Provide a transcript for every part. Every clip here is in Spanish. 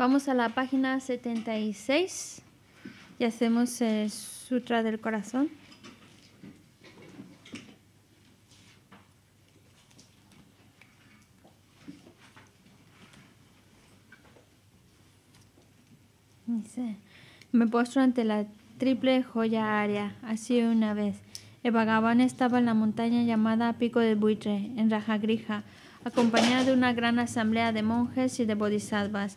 Vamos a la página 76 y hacemos eh, Sutra del Corazón. me postro ante la triple joya área, así una vez. El vagabundo estaba en la montaña llamada Pico del Buitre, en Rajagrija, acompañado de una gran asamblea de monjes y de bodhisattvas.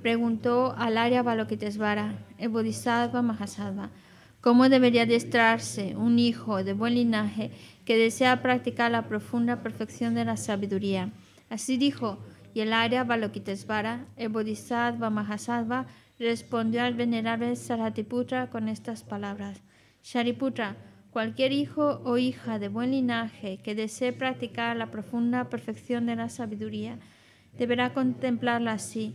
preguntó al Arya Balokitesvara, el Bodhisattva Mahasattva, cómo debería adiestrarse un hijo de buen linaje que desea practicar la profunda perfección de la sabiduría. Así dijo, y el Arya Balokitesvara, el Bodhisattva Mahasattva, respondió al venerable Saratiputra con estas palabras. Shariputra, cualquier hijo o hija de buen linaje que desee practicar la profunda perfección de la sabiduría, deberá contemplarla así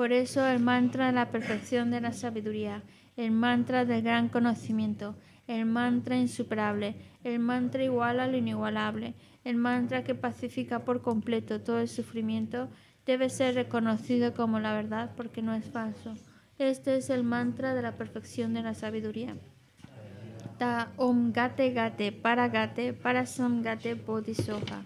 Por eso el mantra de la perfección de la sabiduría, el mantra del gran conocimiento, el mantra insuperable, el mantra igual a lo inigualable, el mantra que pacifica por completo todo el sufrimiento, debe ser reconocido como la verdad porque no es falso. Este es el mantra de la perfección de la sabiduría. Ta om gate para gate para bodhisattva.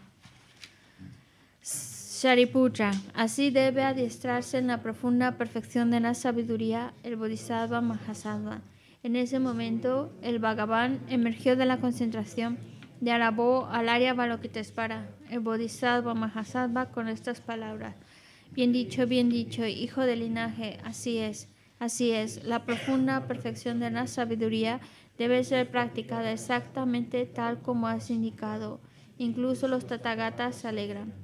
Shariputra, así debe adiestrarse en la profunda perfección de la sabiduría el Bodhisattva Mahasattva. En ese momento, el Bhagavan emergió de la concentración y alabó al Arya Balokitespara, el Bodhisattva Mahasattva, con estas palabras. Bien dicho, bien dicho, hijo del linaje, así es, así es. La profunda perfección de la sabiduría debe ser practicada exactamente tal como has indicado. Incluso los tatagatas se alegran.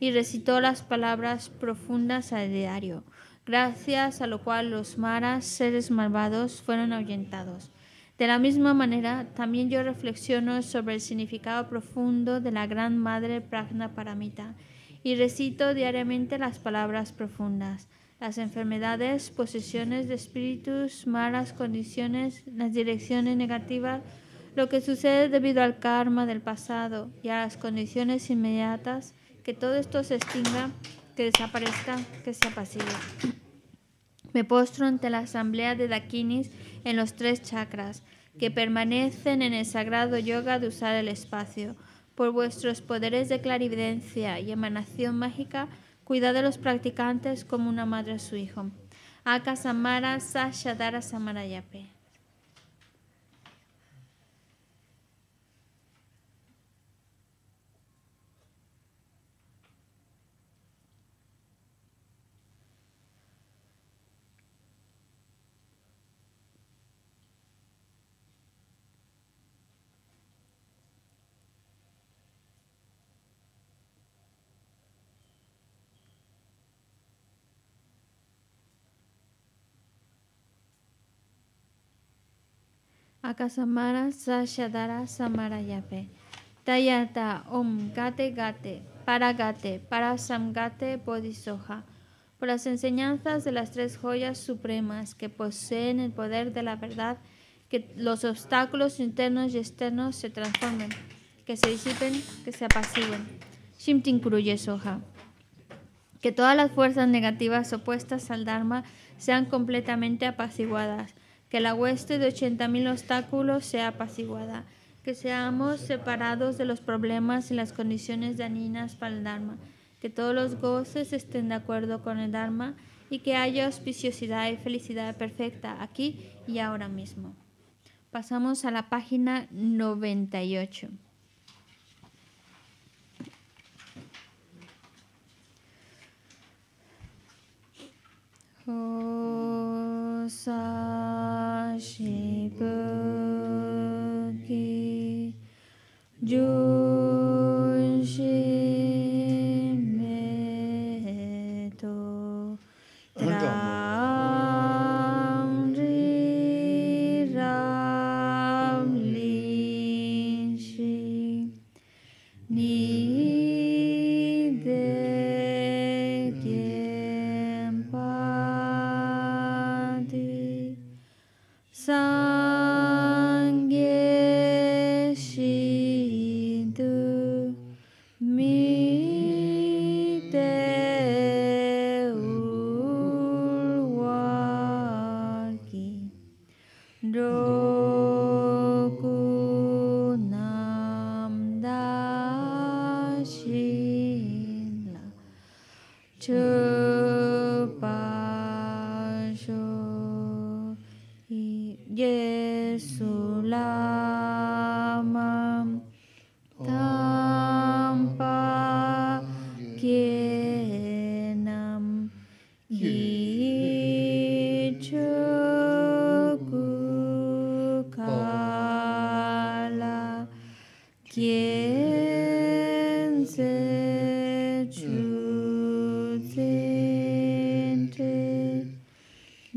y recitó las palabras profundas al diario, gracias a lo cual los maras, seres malvados, fueron ahuyentados. De la misma manera, también yo reflexiono sobre el significado profundo de la Gran Madre Pragna Paramita y recito diariamente las palabras profundas, las enfermedades, posesiones de espíritus, malas condiciones, las direcciones negativas, lo que sucede debido al karma del pasado y a las condiciones inmediatas que todo esto se extinga, que desaparezca, que se apacigue. Me postro ante la asamblea de Dakinis en los tres chakras, que permanecen en el sagrado yoga de usar el espacio. Por vuestros poderes de clarividencia y emanación mágica, cuidad de los practicantes como una madre a su hijo. Aka Samara Sasha Dara Samara Akasamara Sashadara Samara Yape. Tayata Om Gate Gate Paragate Parasamgate Bodhisoja. Por las enseñanzas de las tres joyas supremas que poseen el poder de la verdad, que los obstáculos internos y externos se transformen, que se disipen, que se apaciguen. Soja. Que todas las fuerzas negativas opuestas al Dharma sean completamente apaciguadas que la hueste de 80.000 obstáculos sea apaciguada, que seamos separados de los problemas y las condiciones daninas para el Dharma, que todos los goces estén de acuerdo con el Dharma y que haya auspiciosidad y felicidad perfecta aquí y ahora mismo. Pasamos a la página 98. sa bu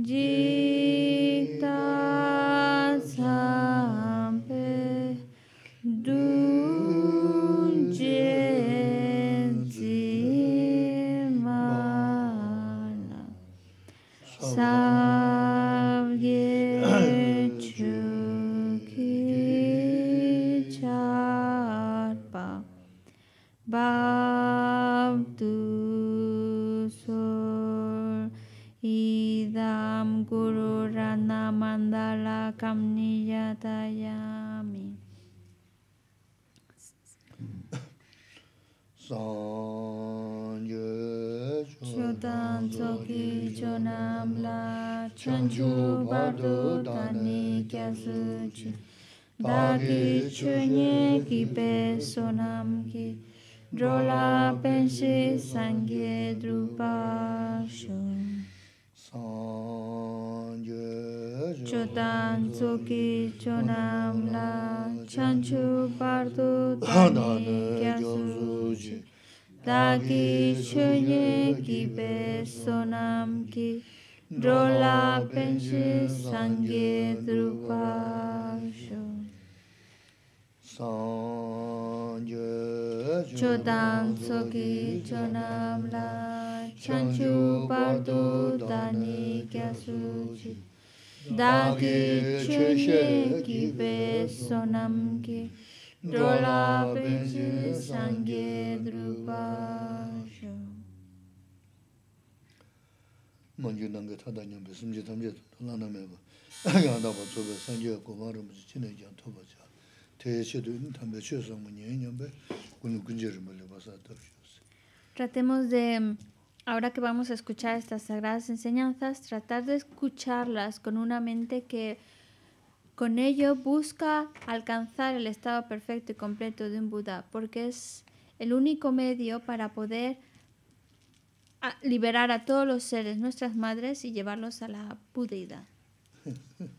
grande. dive sonam ki drola penche sangye drupasho sanje chodam soki chonam la chanchu pardo dani kyasuchi dagi chushe dive sonam ki drola penche sangye drupasho Tratemos de ahora que vamos a escuchar estas sagradas enseñanzas, tratar de escucharlas con una mente que con ello busca alcanzar el estado perfecto y completo de un Buda, porque es el único medio para poder liberar a todos los seres, nuestras madres, y llevarlos a la Buddhida.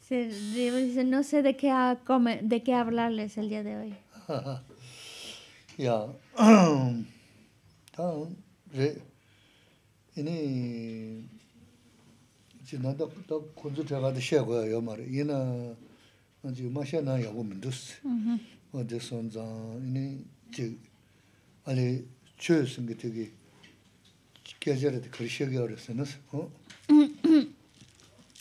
Se dice, no sé de qué, de qué hablarles el día de hoy. Ya.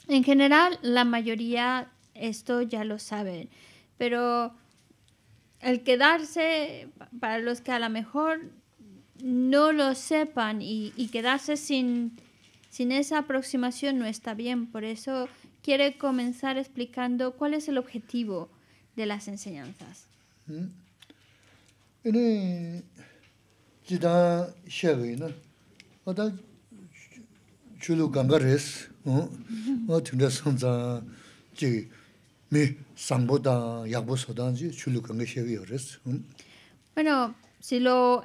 En general, la mayoría esto ya lo saben, pero el quedarse, para los que a lo mejor no lo sepan y, quedarse sin, sin esa aproximación no está bien. Por eso quiere comenzar explicando cuál es el objetivo de las enseñanzas. Bueno, si lo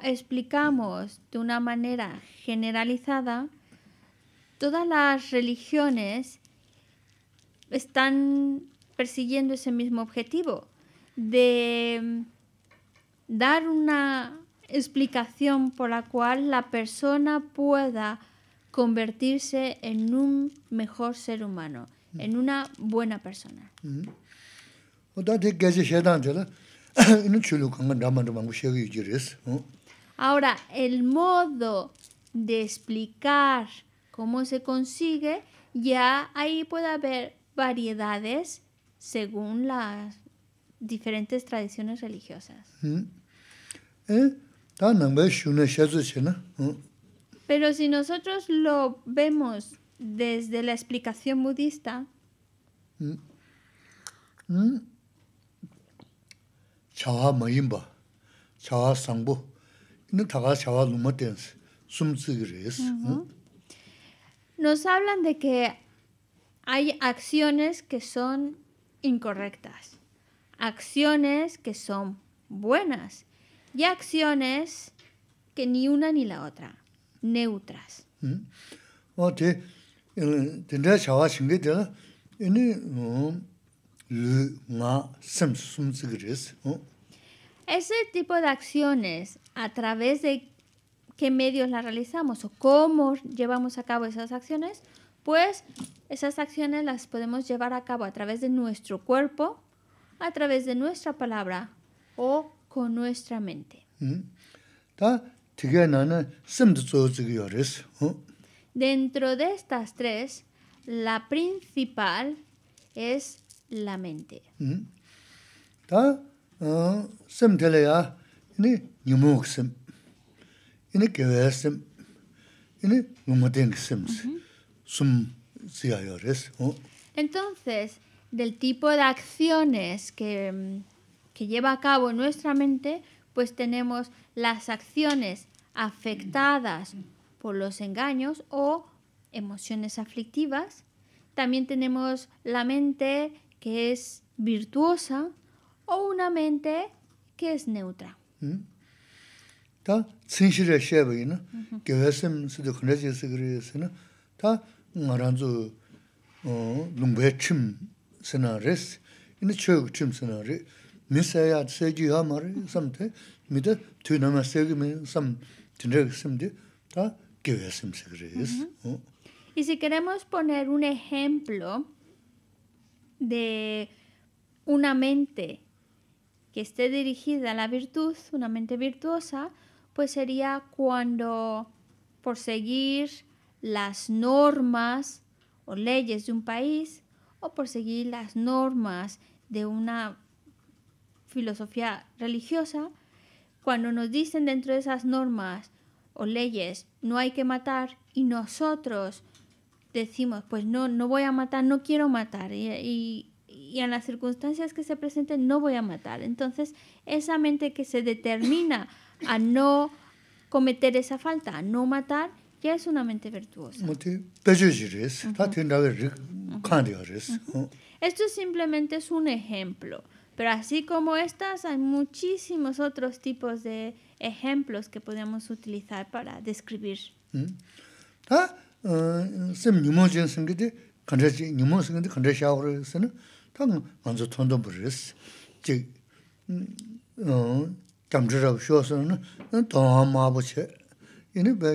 explicamos de una manera generalizada, todas las religiones están persiguiendo ese mismo objetivo de mm, dar una explicación por la cual la persona pueda convertirse en un mejor ser humano, mm. en una buena persona. Mm-hmm. Ahora, el modo de explicar cómo se consigue, ya ahí puede haber variedades según las diferentes tradiciones religiosas. E, Pero si nosotros lo vemos desde la explicación budista, Nos hablan de que hay acciones que son incorrectas, acciones que son buenas y acciones que ni una ni la otra, neutras. Ese tipo de acciones a través de qué medios las realizamos o cómo llevamos a cabo esas acciones pues esas acciones las podemos llevar a cabo a través de nuestro cuerpo, a través de nuestra palabra o con nuestra mente. Mm. Dentro de estas tres, la principal es la mente. Mm. Ah, entonces, del tipo de acciones mm, que, lleva a cabo nuestra mente, pues tenemos las acciones afectadas por los engaños o emociones aflictivas. También tenemos la mente que es virtuosa o una mente que es neutra. ¿Mm? Y si queremos poner un ejemplo de una mente que esté dirigida a la virtud, una mente virtuosa, pues sería cuando por seguir las normas o leyes de un país o por seguir las normas de una filosofía religiosa, cuando nos dicen dentro de esas normas o leyes no hay que matar y nosotros decimos pues no, no voy a matar, no quiero matar y, en las circunstancias que se presenten no voy a matar. Entonces esa mente que se determina a no cometer esa falta, a no matar, es una mente virtuosa. Esto simplemente es un ejemplo, pero así como estas, hay muchísimos otros tipos de ejemplos que podemos utilizar para describir. ¿Qué es lo que se llama la mente virtuosa? ¿Qué es lo que se llama la mente virtuosa? Ahora,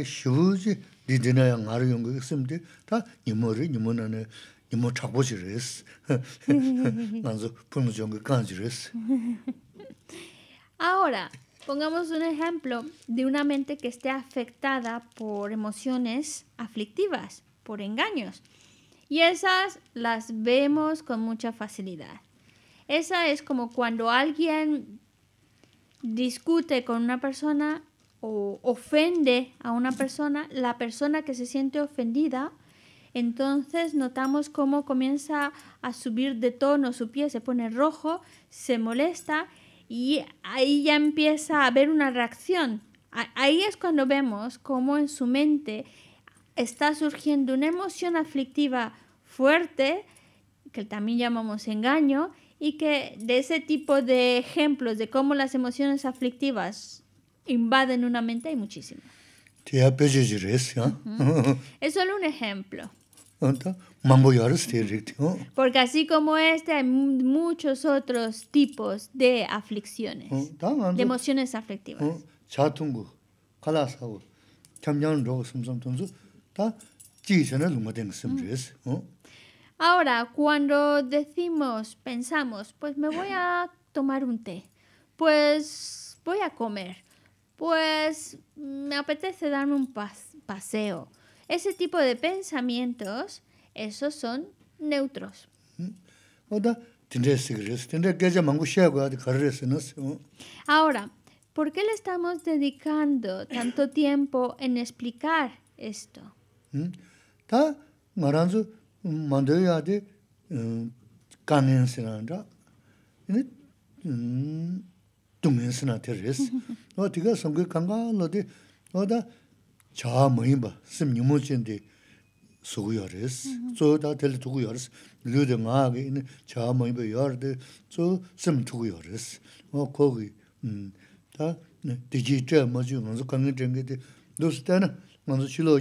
pongamos un ejemplo de una mente que esté afectada por emociones aflictivas, por engaños. Y esas las vemos con mucha facilidad. Esa es como cuando alguien discute con una persona o ofende a una persona, la persona que se siente ofendida, entonces notamos cómo comienza a subir de tono su pie, se pone rojo, se molesta y ahí ya empieza a haber una reacción. Ahí es cuando vemos cómo en su mente está surgiendo una emoción aflictiva fuerte, que también llamamos engaño, y que de ese tipo de ejemplos de cómo las emociones aflictivas invaden una mente hay muchísimo. Es solo un ejemplo. Porque así como este, hay muchos otros tipos de aflicciones, de emociones aflictivas. Ahora, cuando decimos, pensamos, pues me voy a tomar un té, pues voy a comer, pues me apetece darme un paseo. Ese tipo de pensamientos, esos son neutros. Mm. Ahora, ¿por qué le estamos dedicando tanto tiempo en explicar esto? Mm. dung 테레스 어 디가 res. Nwa tiga songi 자 loo de nwa da 저다 될 ba sim nyung mungi jindee sugu ya res. Tso taa tel togu ya res. Lyu de ngaagi chaa mungi ba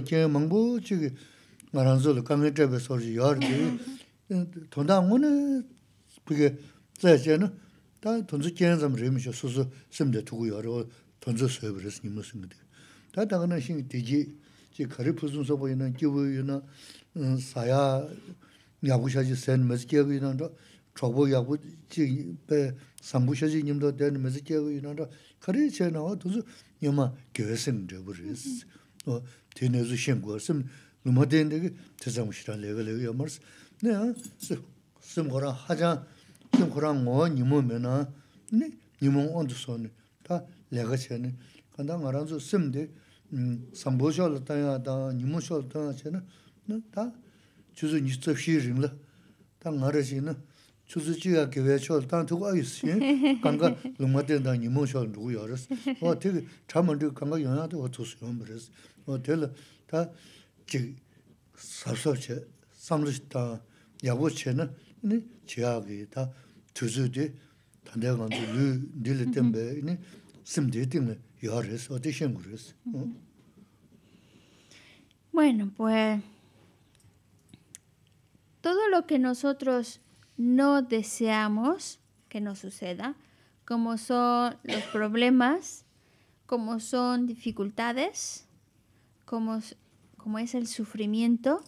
yar de tso 말한서 togu ya res. Nwa koo gi taa 다 돈주 기능 좀 르미셔 심데 두고 여러 돈주 서버스 님 무슨 거다 다 다가나 신 되지 제 거래 부순서 보이는 기부유나 사야 야구셔지 센 메시지가 있는데 저보 야구 지배 상부셔지 님도 된 메시지가 있는데 거래 채나 도스 요마 교회선 레버스 어 되는지 신 거슴 너무 된데 대상 싫어 레벨이 요마스 네 스스 뭐라 하자 ki khurā ngō nīmō mē nā, nī nīmō ngō tu sō nī, tā lē gā chē nī. Kāntā ngā rā tsū sīm dī, sāmbō shō lā tā yā tā, nīmō shō 참은 tā yā chē nā, tā chū sū 다 tsā 서서체 rīng lā. Tā ngā rā nā, chī lōng mā tā yā rā sī. tē kī chā mā yā tā wā rā Bueno, pues todo lo que nosotros no deseamos que nos suceda, como son los problemas, como son dificultades, como es el sufrimiento,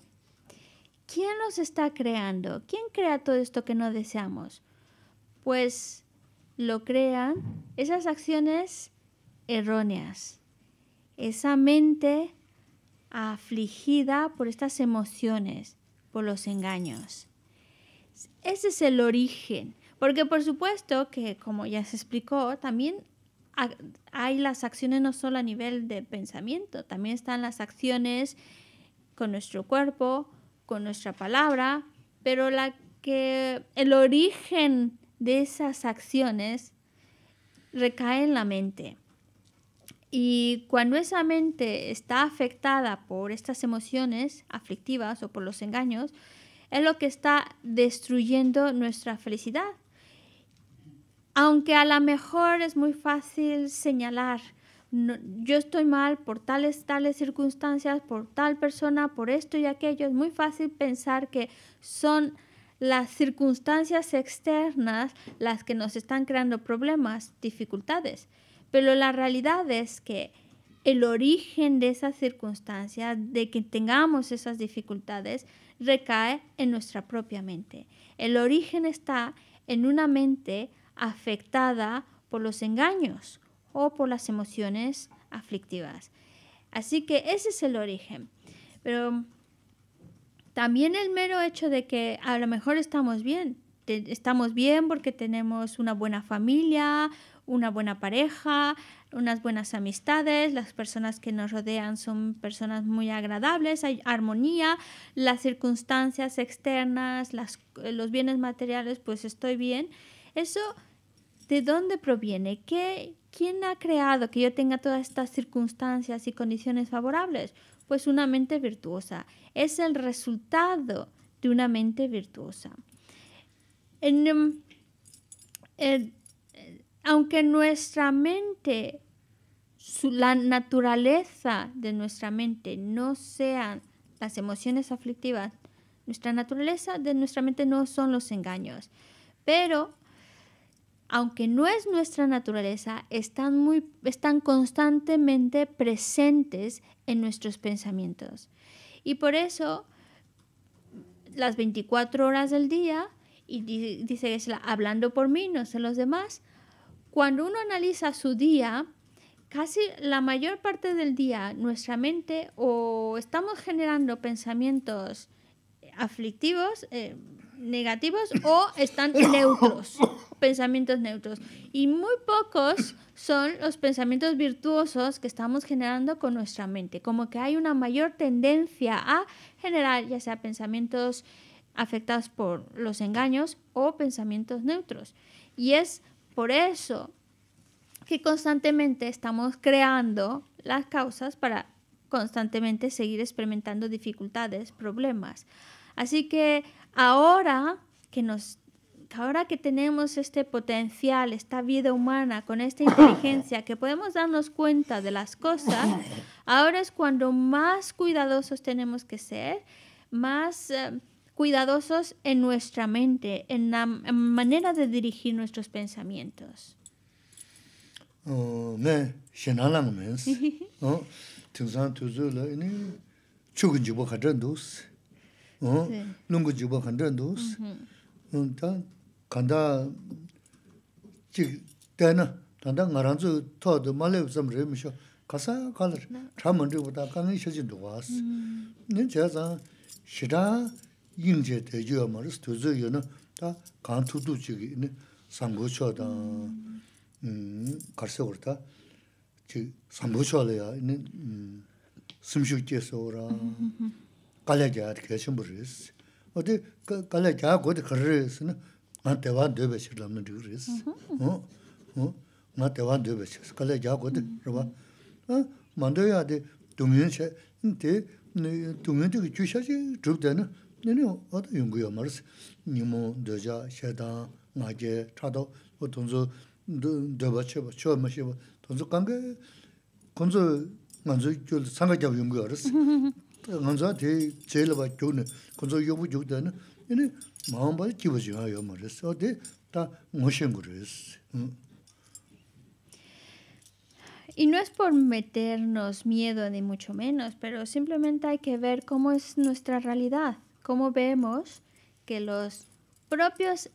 ¿Quién los está creando? ¿Quién crea todo esto que no deseamos? Pues lo crean esas acciones erróneas, esa mente afligida por estas emociones, por los engaños. Ese es el origen, porque por supuesto que, como ya se explicó, también hay las acciones no solo a nivel de pensamiento, también están las acciones con nuestro cuerpo, nuestra palabra, pero la que el origen de esas acciones recae en la mente. Y cuando esa mente está afectada por estas emociones aflictivas o por los engaños, es lo que está destruyendo nuestra felicidad. Aunque a lo mejor es muy fácil señalar yo estoy mal por tales, tales circunstancias, por tal persona, por esto y aquello. Es muy fácil pensar que son las circunstancias externas las que nos están creando problemas, dificultades. Pero la realidad es que el origen de esas circunstancias, de que tengamos esas dificultades, recae en nuestra propia mente. El origen está en una mente afectada por los engaños, o por las emociones aflictivas. Así que ese es el origen. Pero también el mero hecho de que a lo mejor estamos bien, estamos bien porque tenemos una buena familia, una buena pareja, unas buenas amistades, las personas que nos rodean son personas muy agradables, hay armonía, las circunstancias externas, los bienes materiales, pues estoy bien. Eso, ¿de dónde proviene? ¿Qué ¿Quién ha creado que yo tenga todas estas circunstancias y condiciones favorables? Pues una mente virtuosa. Es el resultado de una mente virtuosa. Em, aunque nuestra mente, la naturaleza de nuestra mente no sean las emociones aflictivas, nuestra naturaleza de nuestra mente no son los engaños, pero aunque no es nuestra naturaleza, están, muy, están constantemente presentes en nuestros pensamientos. Y por eso, las 24 horas del día, y dice que es hablando por mí, no sé los demás, cuando uno analiza su día, casi la mayor parte del día nuestra mente o estamos generando pensamientos aflictivos, eh, negativos o están neutros pensamientos neutros y muy pocos son los pensamientos virtuosos que estamos generando con nuestra mente. Como que hay una mayor tendencia a generar ya sea pensamientos afectados por los engaños o pensamientos neutros. Y es por eso que constantemente estamos creando las causas para constantemente seguir experimentando dificultades, problemas. Así que ahora que nos ahora que tenemos este potencial, esta vida humana, con esta inteligencia, que podemos darnos cuenta de las cosas, ahora es cuando más cuidadosos tenemos que ser, más eh, cuidadosos en nuestra mente, en la manera de dirigir nuestros pensamientos. 간다 cae qrium 단단 qanda ya zoitoo, ma lei u zam, yhail micho q Scala chi ya manmi codu xa, y Buffalo washi. Qana un qidza saida yodhya, yung jaya deyo a Duz masked names began振 irarstr swampxoliyam raar Samghiwxutaa harse nga tewaan dui bachir lam nuk riz. nga tewaan dui bachir, kala ya jagu dhik rwaan. Maandu yaa di duum yun shaa, di duum yun 차도 chu shaa ji dhruv dha yaa, nini oda yung guya mariz. Nimo, dhuja, shaa daan, ngaa jaa, chaa kunzu nganzu, sanga Nganzu yaa di kunzu yubu Y no es por meternos miedo ni mucho menos, pero simplemente hay que ver cómo es nuestra realidad, cómo vemos que los propios,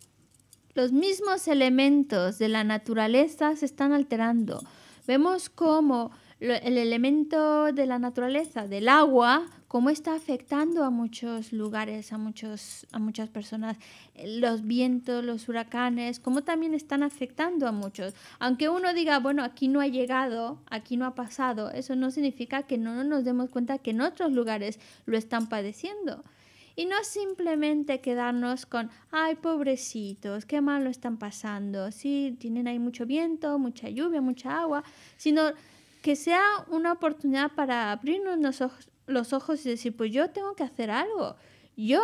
los mismos elementos de la naturaleza se están alterando. Vemos cómo el elemento de la naturaleza, del agua, cómo está afectando a muchos lugares, a, muchos, a muchas personas, eh, los vientos, los huracanes, cómo también están afectando a muchos. Aunque uno diga, bueno, aquí no ha llegado, aquí no ha pasado, eso no significa que no nos demos cuenta que en otros lugares lo están padeciendo. Y no simplemente quedarnos con, ay, pobrecitos, qué mal lo están pasando, sí, tienen ahí mucho viento, mucha lluvia, mucha agua, sino que sea una oportunidad para abrirnos los ojos, los ojos y decir, pues yo tengo que hacer algo. Yo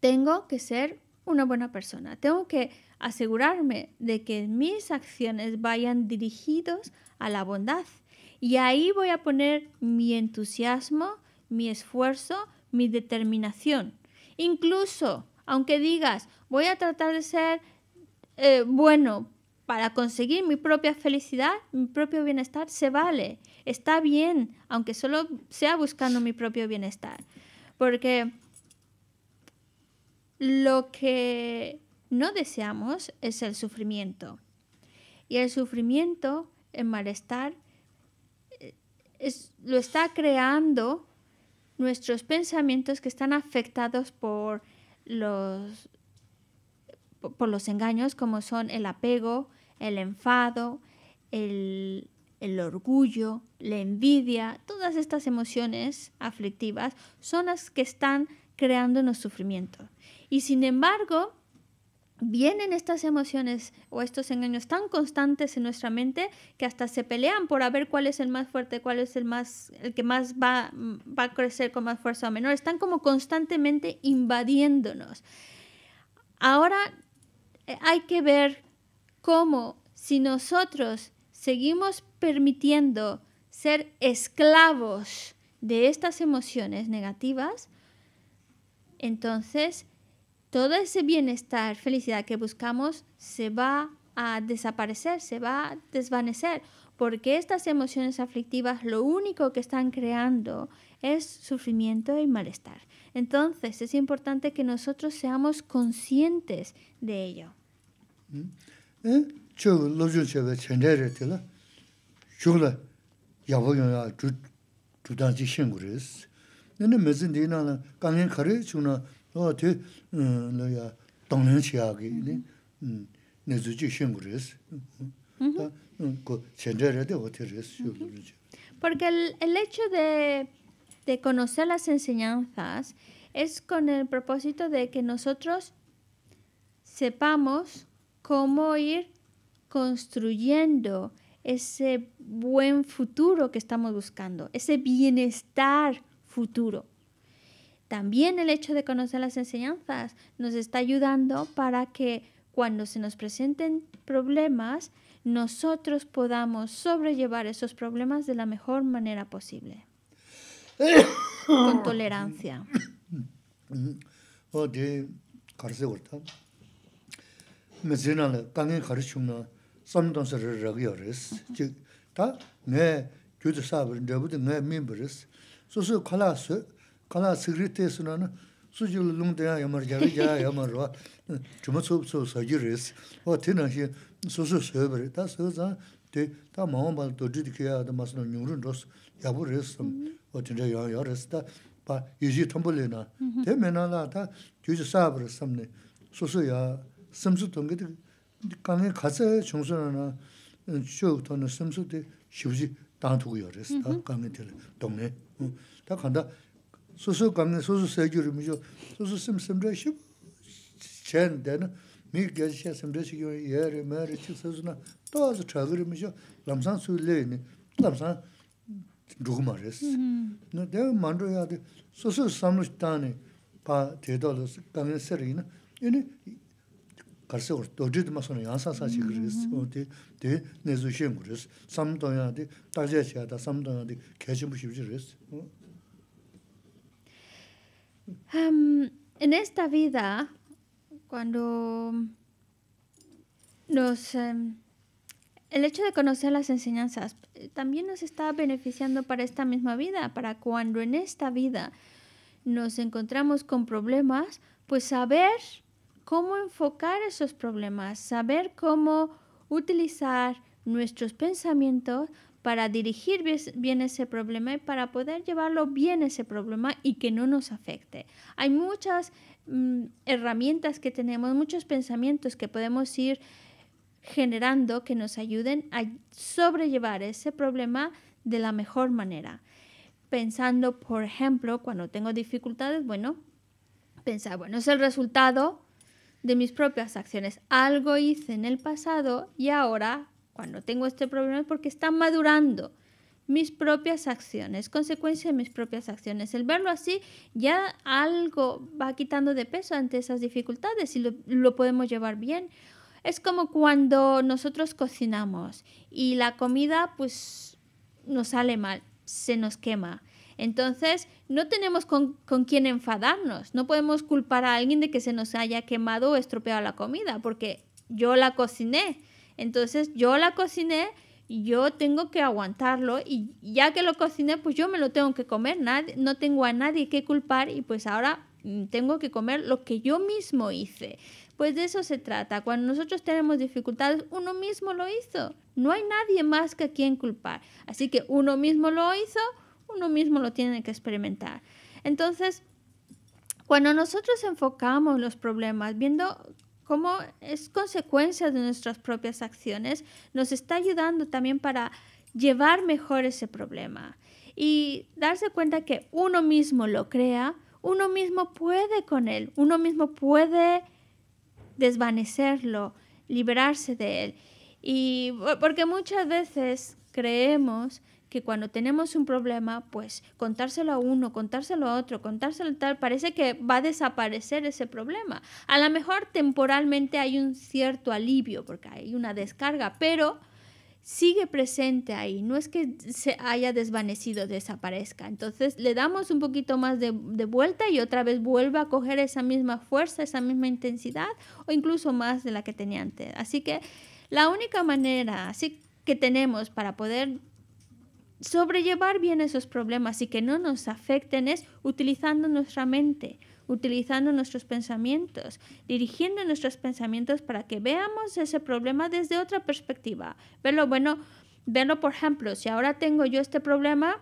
tengo que ser una buena persona. Tengo que asegurarme de que mis acciones vayan dirigidos a la bondad. Y ahí voy a poner mi entusiasmo, mi esfuerzo, mi determinación. Incluso, aunque digas, voy a tratar de ser eh, bueno para conseguir mi propia felicidad, mi propio bienestar, se vale está bien, aunque solo sea buscando mi propio bienestar. Porque lo que no deseamos es el sufrimiento. Y el sufrimiento, el malestar, eh, es, lo está creando nuestros pensamientos que están afectados por los, por los engaños como son el apego, el enfado, el, el orgullo, la envidia, todas estas emociones aflictivas son las que están creando creándonos sufrimiento. Y sin embargo, vienen estas emociones o estos engaños tan constantes en nuestra mente que hasta se pelean por ver cuál es el más fuerte, cuál es el más el que más va, va a crecer con más fuerza o menor, están como constantemente invadiéndonos. Ahora eh, hay que ver cómo si nosotros seguimos permitiendo ser esclavos de estas emociones negativas, entonces todo ese bienestar, felicidad que buscamos se va a desaparecer, se va a desvanecer, porque estas emociones aflictivas lo único que están creando es sufrimiento y malestar. Entonces es importante que nosotros seamos conscientes de ello. ¿Mm? ¿Eh? Porque el, el hecho de, de conocer las enseñanzas es con el propósito de que nosotros sepamos cómo ir construyendo ese buen futuro que estamos buscando, ese bienestar futuro. También el hecho de conocer las enseñanzas nos está ayudando para que cuando se nos presenten problemas, nosotros podamos sobrellevar esos problemas de la mejor manera posible. con tolerancia. samdonsa rirakyo riz. Chik ta nga gyudu sabir ndabudu 칼라스 mimbo riz. Susu kala su, kala sikri 어티나시 suna na 서자 lungdaya yamar, jari jaya yamar wa chuma tsub tsub sagi riz. Wa tina xin susu sabir, ta yabu Wa yaw yaw mena susu 강에 가서 청소는 쇼토는 섬수대 휴지 단두고 열었어. 딱 강에 들 동네. 딱 간다. 소소 강에 소소 세주를 미죠. 소소 섬섬래시. 첸데는 미게시 섬래시고 예레 메레 치서즈나 도저 차버리 미죠. 남산 수일레미. 남산 두고마레스. 근데 만로야데 소소 섬루 땅에 바 제도를 강에 쓰리나. 얘는 en esta vida cuando nos em, el hecho de conocer las enseñanzas eh, también nos está beneficiando para esta misma vida, para cuando en esta vida nos encontramos con problemas, pues saber cómo enfocar esos problemas, saber cómo utilizar nuestros pensamientos para dirigir bien ese problema y para poder llevarlo bien ese problema y que no nos afecte. Hay muchas mm, herramientas que tenemos, muchos pensamientos que podemos ir generando que nos ayuden a sobrellevar ese problema de la mejor manera. Pensando, por ejemplo, cuando tengo dificultades, bueno, pensar, bueno, es el resultado de mis propias acciones. Algo hice en el pasado y ahora, cuando tengo este problema, es porque están madurando mis propias acciones, consecuencia de mis propias acciones. El verlo así ya algo va quitando de peso ante esas dificultades y lo, podemos llevar bien. Es como cuando nosotros cocinamos y la comida pues nos sale mal, se nos quema entonces, no tenemos con, con quién enfadarnos, no podemos culpar a alguien de que se nos haya quemado o estropeado la comida, porque yo la cociné. Entonces, yo la cociné, y yo tengo que aguantarlo y ya que lo cociné, pues yo me lo tengo que comer, no tengo a nadie que culpar y pues ahora mm, tengo que comer lo que yo mismo hice. Pues de eso se trata. Cuando nosotros tenemos dificultades, uno mismo lo hizo. No hay nadie más que a quien culpar. Así que uno mismo lo hizo, uno mismo lo tiene que experimentar. Entonces, cuando nosotros enfocamos los problemas, viendo cómo es consecuencia de nuestras propias acciones, nos está ayudando también para llevar mejor ese problema y darse cuenta que uno mismo lo crea, uno mismo puede con él, uno mismo puede desvanecerlo, liberarse de él. Y porque muchas veces creemos que cuando tenemos un problema, pues contárselo a uno, contárselo a otro, contárselo tal, parece que va a desaparecer ese problema. A lo mejor temporalmente hay un cierto alivio porque hay una descarga, pero sigue presente ahí, no es que se haya desvanecido, desaparezca. Entonces le damos un poquito más de, vuelta y otra vez vuelve a coger esa misma fuerza, esa misma intensidad o incluso más de la que tenía antes. Así que la única manera así que tenemos para poder sobrellevar bien esos problemas y que no nos afecten es utilizando nuestra mente, utilizando nuestros pensamientos, dirigiendo nuestros pensamientos para que veamos ese problema desde otra perspectiva. Verlo, bueno, verlo, por ejemplo, si ahora tengo yo este problema,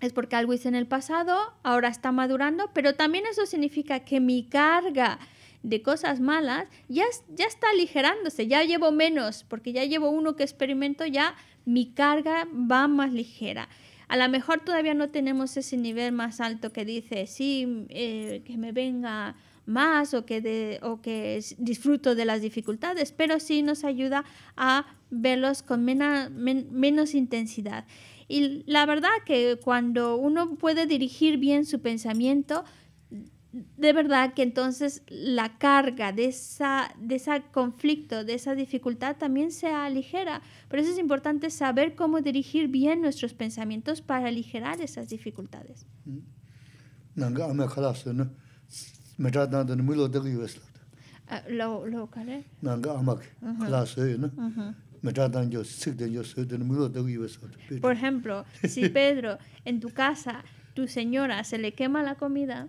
es porque algo hice en el pasado, ahora está madurando, pero también eso significa que mi carga de cosas malas ya, ya está aligerándose, ya llevo menos, porque ya llevo uno que experimento, ya mi carga va más ligera. A lo mejor todavía no tenemos ese nivel más alto que dice, sí, eh, que me venga más o que, o que disfruto de las dificultades, pero sí nos ayuda a verlos con menos intensidad. Y la verdad que cuando uno puede dirigir bien su pensamiento, de verdad que entonces la carga de esa de ese conflicto, de esa dificultad también sea ligera. Por eso es importante saber cómo dirigir bien nuestros pensamientos para aligerar esas dificultades. Por ejemplo, si Pedro en tu casa tu señora se le quema la comida,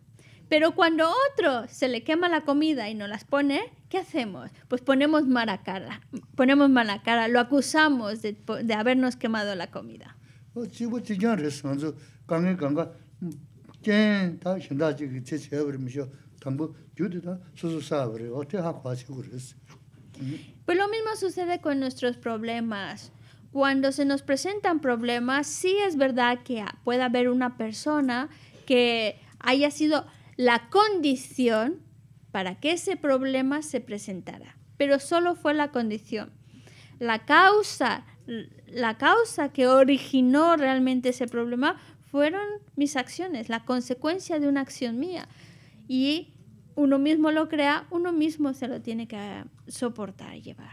Pero cuando otro se le quema la comida y no las pone, ¿qué hacemos? Pues ponemos mala cara, ponemos mala cara, lo acusamos de, de habernos quemado la comida. Pues lo mismo sucede con nuestros problemas. Cuando se nos presentan problemas, sí es verdad que puede haber una persona que haya sido la condición para que ese problema se presentara. Pero solo fue la condición. La causa, la causa que originó realmente ese problema fueron mis acciones, la consecuencia de una acción mía. Y uno mismo lo crea, uno mismo se lo tiene que soportar y llevar.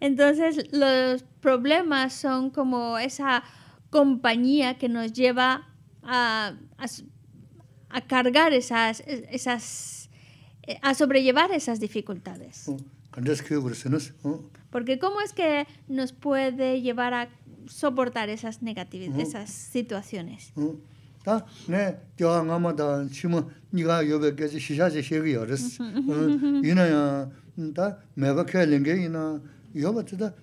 Entonces los problemas son como esa compañía que nos lleva a, a, cargar esas, esas, a sobrellevar esas dificultades. Porque ¿cómo es que nos puede llevar a soportar esas negatividades, esas situaciones? 다 ngā ā tīyō ā ngā mā tā chīmo nī ā yōpe kēchē hī shā chē hē kī yōres. Yī na yā tā mē bā kē 다 yī na yōpe 다 tā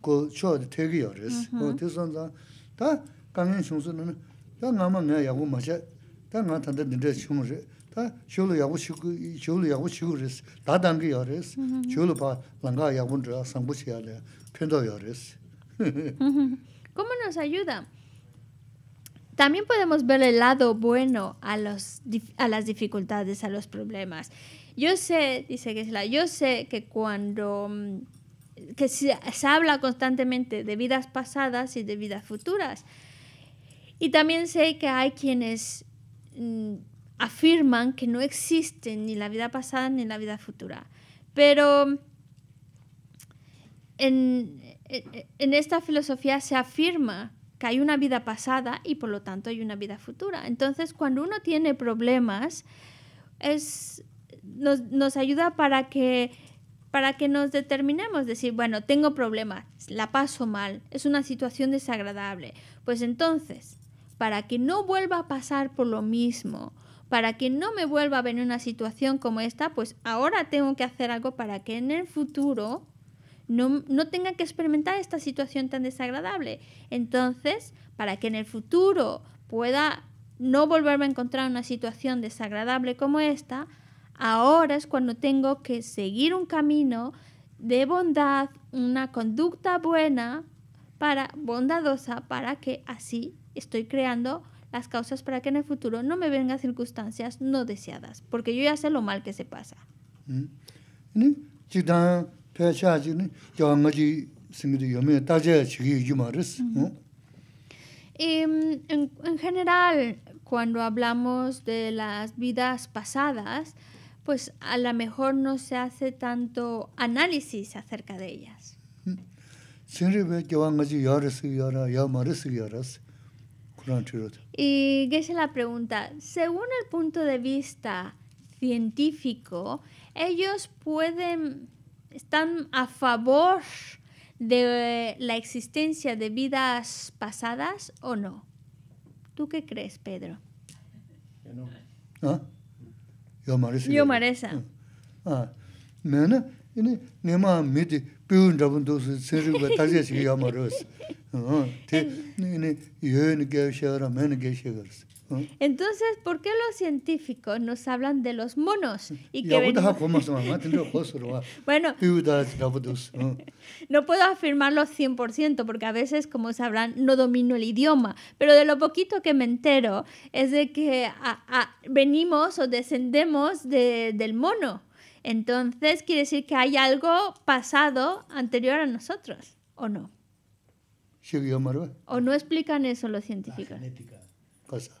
kō chō tē kī yōres. Tē sō tā, tā kā ngā ngā chōng sō nā ngā ngā mā También podemos ver el lado bueno a, los, a las dificultades, a los problemas. Yo sé, dice Gisela, yo sé que cuando mm, que se, habla constantemente de vidas pasadas y de vidas futuras. Y también sé que hay quienes mm, afirman que no existen ni la vida pasada ni la vida futura. Pero mm, en, en esta filosofía se afirma que hay una vida pasada y por lo tanto hay una vida futura. Entonces, cuando uno tiene problemas, es, nos, ayuda para que, para que nos determinemos, decir, bueno, tengo problemas, la paso mal, es una situación desagradable. Pues entonces, para que no vuelva a pasar por lo mismo, para que no me vuelva a venir una situación como esta, pues ahora tengo que hacer algo para que en el futuro no, tenga que experimentar esta situación tan desagradable. Entonces, para que en el futuro pueda no volverme a encontrar una situación desagradable como esta, ahora es cuando tengo que seguir un camino de bondad, una conducta buena, para, bondadosa, para que así estoy creando las causas para que en el futuro no me vengan circunstancias no deseadas, porque yo ya sé lo mal que se pasa. Mm. Mm. Em, en general, cuando hablamos de las vidas pasadas, pues a lo mejor no se hace tanto análisis acerca de ellas. Y qué es la pregunta, según el punto de vista científico, ellos pueden están a favor de la existencia de vidas pasadas o no? ¿Tú qué crees, Pedro? Yo no. ¿Ah? Yo maresa. Yo maresa. Ah, ah. mena, ine nema miti piun rabun dosu senriba tajia shiki ya maros. Ah, te, ine yoyin gaya shagara, mena gaya shagaras. Entonces, ¿por qué los científicos nos hablan de los monos? Y bueno, no puedo afirmarlo 100% porque a veces, como sabrán, no domino el idioma, pero de lo poquito que me entero es de que venimos o descendemos del mono. Entonces, quiere decir que hay algo pasado anterior a nosotros, ¿o no? ¿O no explican eso los científicos? Cosa.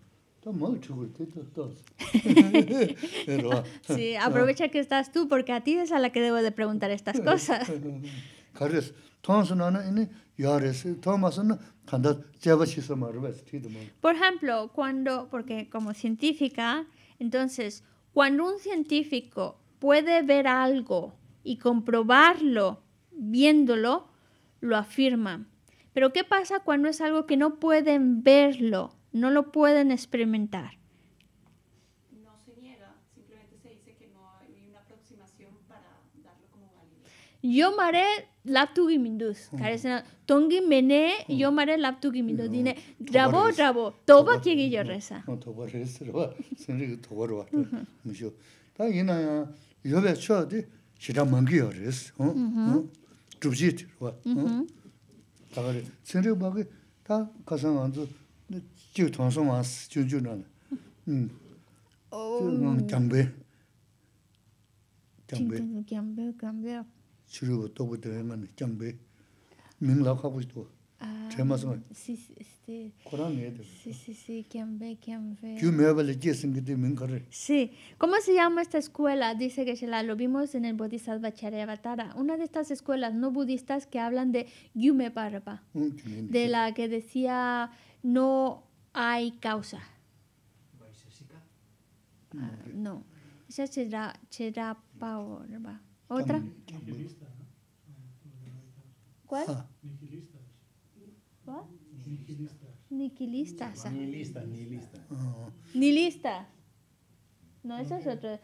sí, ah, aprovecha que estás tú, porque a ti es a la que debo de preguntar estas cosas. Por ejemplo, cuando porque como científica, entonces cuando un científico puede ver algo y comprobarlo viéndolo, lo afirma. Pero ¿qué pasa cuando es algo que no pueden verlo? no lo pueden experimentar. No se niega, simplemente se dice que no hay una aproximación para darlo como válido. Yo maré laptugimindus, carece tongi mene yo maré laptugimindo dine rabo rabo toba que yo reza. No toba reza, sin que toba rabo. Mucho. Ta ina yo ve cho de shira mangi yo reza. ¿no? Trubjit, ¿no? Ta sin que ta kasan anzu chik thonso maas, chun chun rana. Chun rana gyambe. Gyambe. Gyambe, gyambe. Chiruwa tobu tere mani, gyambe. Mingla khabu shituwa. Chema suma. Si, si, si. Kurang e dira. Si, si, si, gyambe, gyambe. Kyu meba le jie singiti ming kare. Sí. ¿Cómo se llama esta escuela? Dice que se la lo vimos en el Bodhisattva Charyavatara. Una de estas escuelas no budistas que hablan de Yume Parva. Mm, de la que decía no hay causa. Ah, no, esa será, será Paorba. ¿Otra? ¿Cuál? Ah. ¿Cuál? ni Niquilistas. Ni lista. No, eso es otro.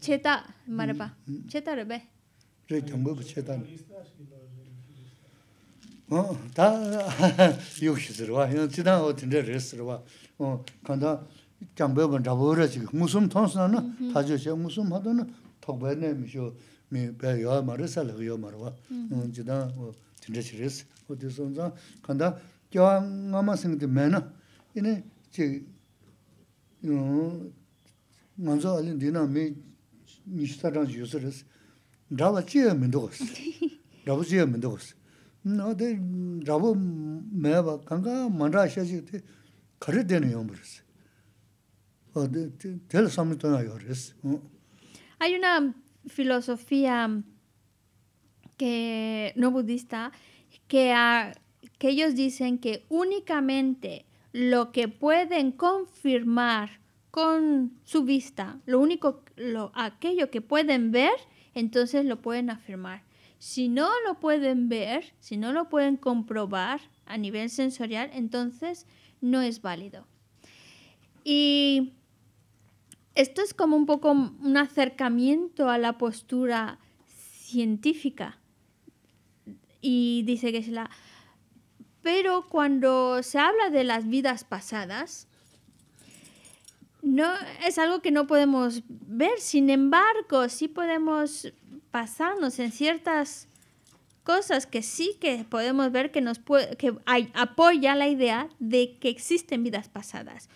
Cheta, marpa. Mm, mm. Cheta, rebe. Cheta, cheta. Nihilistas 어다 요시 들어와 이런 지나 어떤 데 레스트로와 어 간다 장배번 잡으러 지금 무슨 통스나노 다저셔 무슨 하더노 톡배내미쇼 미 배야 말으살고 요 말와 음 지나 어 간다 겨앙 아마생데 매나 이네 지어 먼저 알린 디나 미 니스타랑 요스레스 나와 민도스 민도스 Hay una filosofía que no budista que, que ellos dicen que únicamente lo que pueden confirmar con su vista, lo único lo aquello que pueden ver, entonces lo pueden afirmar. Si no lo pueden ver, si no lo pueden comprobar a nivel sensorial, entonces no es válido. Y esto es como un poco un acercamiento a la postura científica. Y dice que es la... Pero cuando se habla de las vidas pasadas, no es algo que no podemos ver, sin embargo, sí podemos pasarnos en ciertas cosas que sí que podemos ver que nos que apoya la idea de que existen vidas pasadas.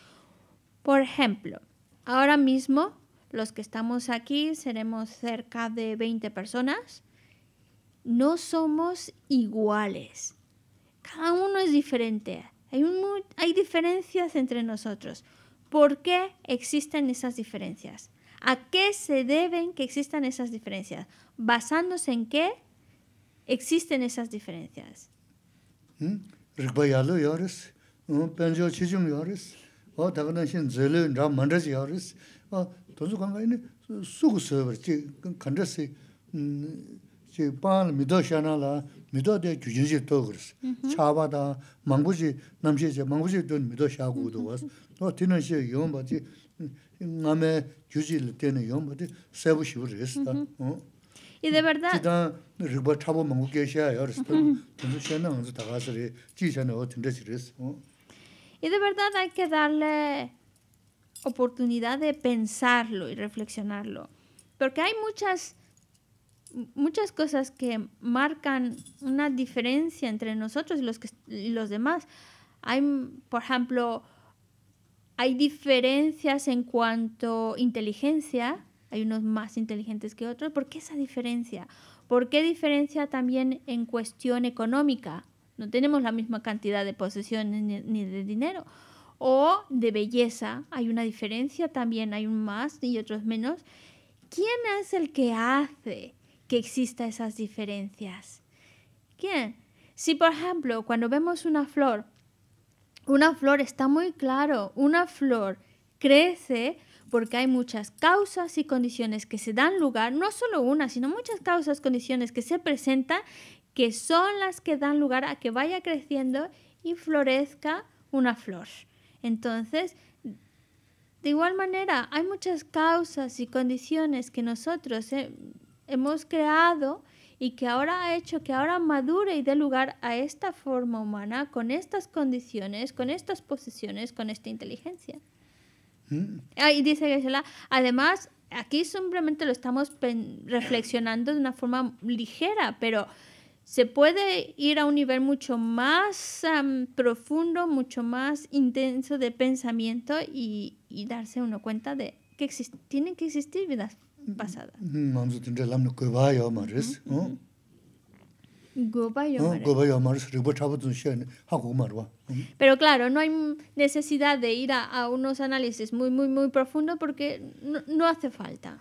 Por ejemplo, ahora mismo los que estamos aquí seremos cerca de 20 personas. No somos iguales. Cada uno es diferente. Hay, hay diferencias entre nosotros. ¿por qué existen esas diferencias? ¿A qué se deben que existan esas diferencias? ¿Basándose en qué existen esas diferencias? ¿Mm? 어 뒤는 시 용바지 남의 규질 때는 용바지 세부 싶으랬다. 어. Y de verdad. 지다 리버 차보 먹고 계셔야 열었어. 근데 쟤는 언제 다 가서리 지전에 어떤데 그랬어. ¿no? Y de verdad hay que darle oportunidad de pensarlo y reflexionarlo, porque hay muchas muchas cosas que marcan una diferencia entre nosotros y los que, y los demás. Hay, por ejemplo, hay diferencias en cuanto a inteligencia, hay unos más inteligentes que otros. ¿Por qué esa diferencia? ¿Por qué diferencia también en cuestión económica? No tenemos la misma cantidad de posesiones ni de dinero. O de belleza, hay una diferencia también, hay un más y otros menos. ¿Quién es el que hace que exista esas diferencias? ¿Quién? Si, por ejemplo, cuando vemos una flor, una flor, está muy claro, una flor crece porque hay muchas causas y condiciones que se dan lugar, no solo una, sino muchas causas, condiciones que se presentan, que son las que dan lugar a que vaya creciendo y florezca una flor. Entonces, de igual manera, hay muchas causas y condiciones que nosotros hemos creado y que ahora ha hecho que ahora madure y dé lugar a esta forma humana con estas condiciones, con estas posiciones, con esta inteligencia. Mm. dice además, aquí simplemente lo estamos reflexionando de una forma ligera, pero se puede ir a un nivel mucho más profundo, mucho más intenso de pensamiento y, y darse uno cuenta de que tienen que existir vidas pasada. Pero claro, no hay necesidad de ir a, unos análisis muy, muy, muy profundos porque no, hace falta.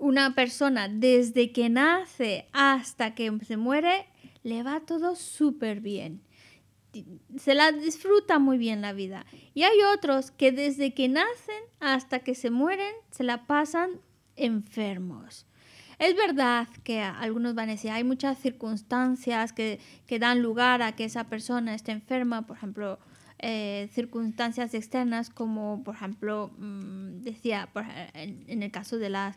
una persona desde que nace hasta que se muere, le va todo súper bien. Se la disfruta muy bien la vida. Y hay otros que desde que nacen hasta que se mueren, se la pasan enfermos. Es verdad que algunos van a decir, hay muchas circunstancias que, dan lugar a que esa persona esté enferma, por ejemplo, eh, circunstancias externas como, por ejemplo, mm, decía, en el caso de las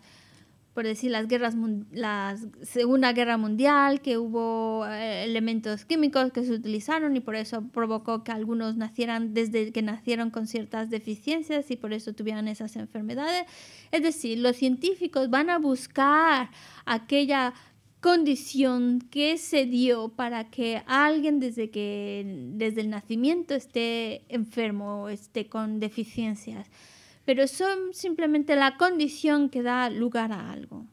por decir, las guerras, la Segunda Guerra Mundial, que hubo eh, elementos químicos que se utilizaron y por eso provocó que algunos nacieran desde que nacieron con ciertas deficiencias y por eso tuvieran esas enfermedades. Es decir, los científicos van a buscar aquella condición que se dio para que alguien desde que desde el nacimiento esté enfermo, esté con deficiencias pero son simplemente la condición que da lugar a algo.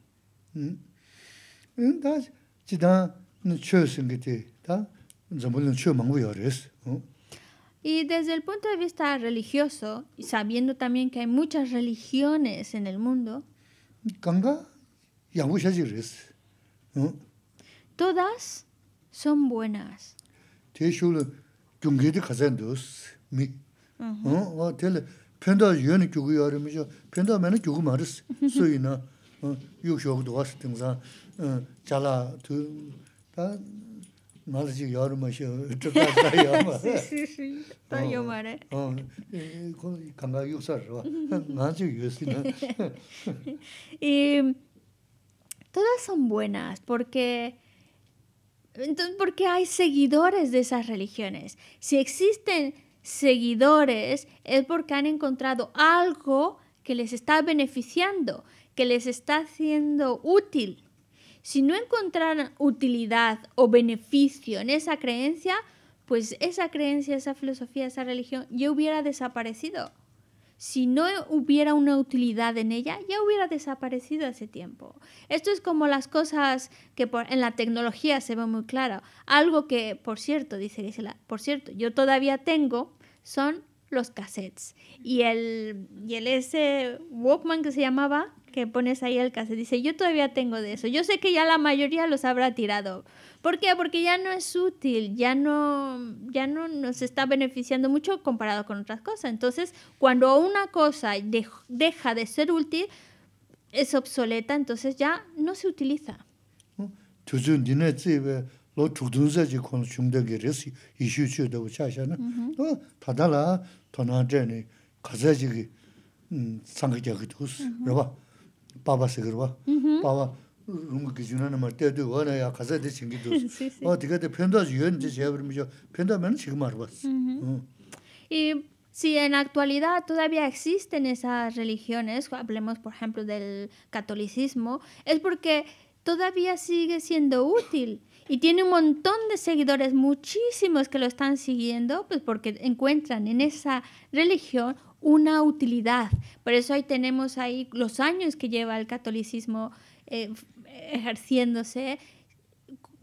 Y desde el punto de vista religioso, y sabiendo también que hay muchas religiones en el mundo, todas son buenas. Y todas son buenas porque entonces porque hay seguidores de esas religiones. Si existen seguidores es porque han encontrado algo que les está beneficiando, que les está haciendo útil. Si no encontraran utilidad o beneficio en esa creencia, pues esa creencia, esa filosofía, esa religión ya hubiera desaparecido si no hubiera una utilidad en ella, ya hubiera desaparecido hace tiempo. Esto es como las cosas que en la tecnología se ve muy claro. Algo que, por cierto, dice Gisela, por cierto, yo todavía tengo son los cassettes. Y el, y el ese Walkman que se llamaba, que pones ahí el caso Dice, yo todavía tengo de eso. Yo sé que ya la mayoría los habrá tirado. ¿Por qué? Porque ya no es útil, ya no, ya no nos está beneficiando mucho comparado con otras cosas. Entonces, cuando una cosa deja de ser útil, es obsoleta, entonces ya no se utiliza. Mm-hmm. ya Y si en la actualidad todavía existen esas religiones, hablemos por ejemplo del catolicismo, es porque todavía sigue siendo útil y tiene un montón de seguidores, muchísimos que lo están siguiendo, pues porque encuentran en esa religión una utilidad. Por eso ahí tenemos ahí los años que lleva el catolicismo eh, ejerciéndose,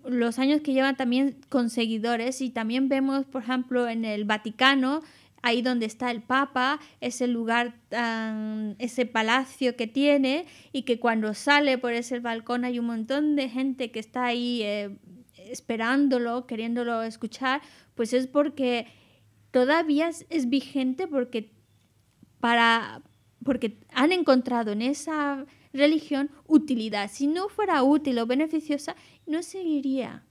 los años que llevan también con seguidores y también vemos, por ejemplo, en el Vaticano, ahí donde está el Papa, ese lugar ese palacio que tiene y que cuando sale por ese balcón hay un montón de gente que está ahí eh, esperándolo, queriéndolo escuchar, pues es porque todavía es vigente porque para, porque han encontrado en esa religión utilidad. Si no fuera útil o beneficiosa, no seguiría.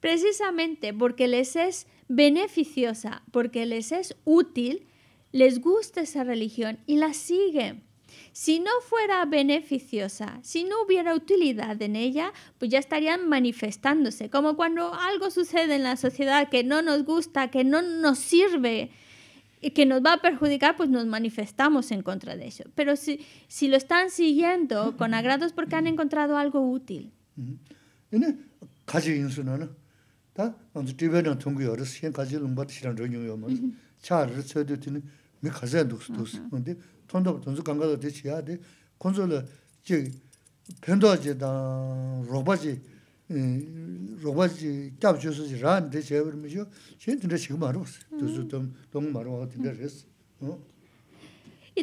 Precisamente porque les es beneficiosa, porque les es útil, les gusta esa religión y la siguen. Si no fuera beneficiosa, si no hubiera utilidad en ella, pues ya estarían manifestándose, como cuando algo sucede en la sociedad que no nos gusta, que no nos sirve, que nos va a perjudicar, pues nos manifestamos en contra de eso. Pero si, si lo están siguiendo con agrados porque han encontrado algo útil. Y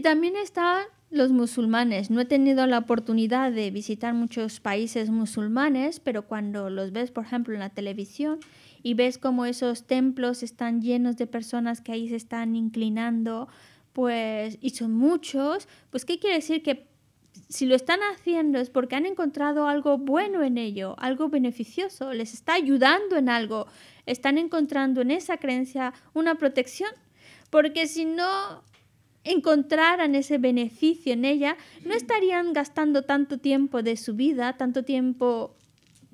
también están los musulmanes. No he tenido la oportunidad de visitar muchos países musulmanes, pero cuando los ves, por ejemplo, en la televisión, y ves cómo esos templos están llenos de personas que ahí se están inclinando, pues, y son muchos, pues ¿qué quiere decir? Que si lo están haciendo es porque han encontrado algo bueno en ello, algo beneficioso, les está ayudando en algo, están encontrando en esa creencia una protección, porque si no encontraran ese beneficio en ella, no estarían gastando tanto tiempo de su vida, tanto tiempo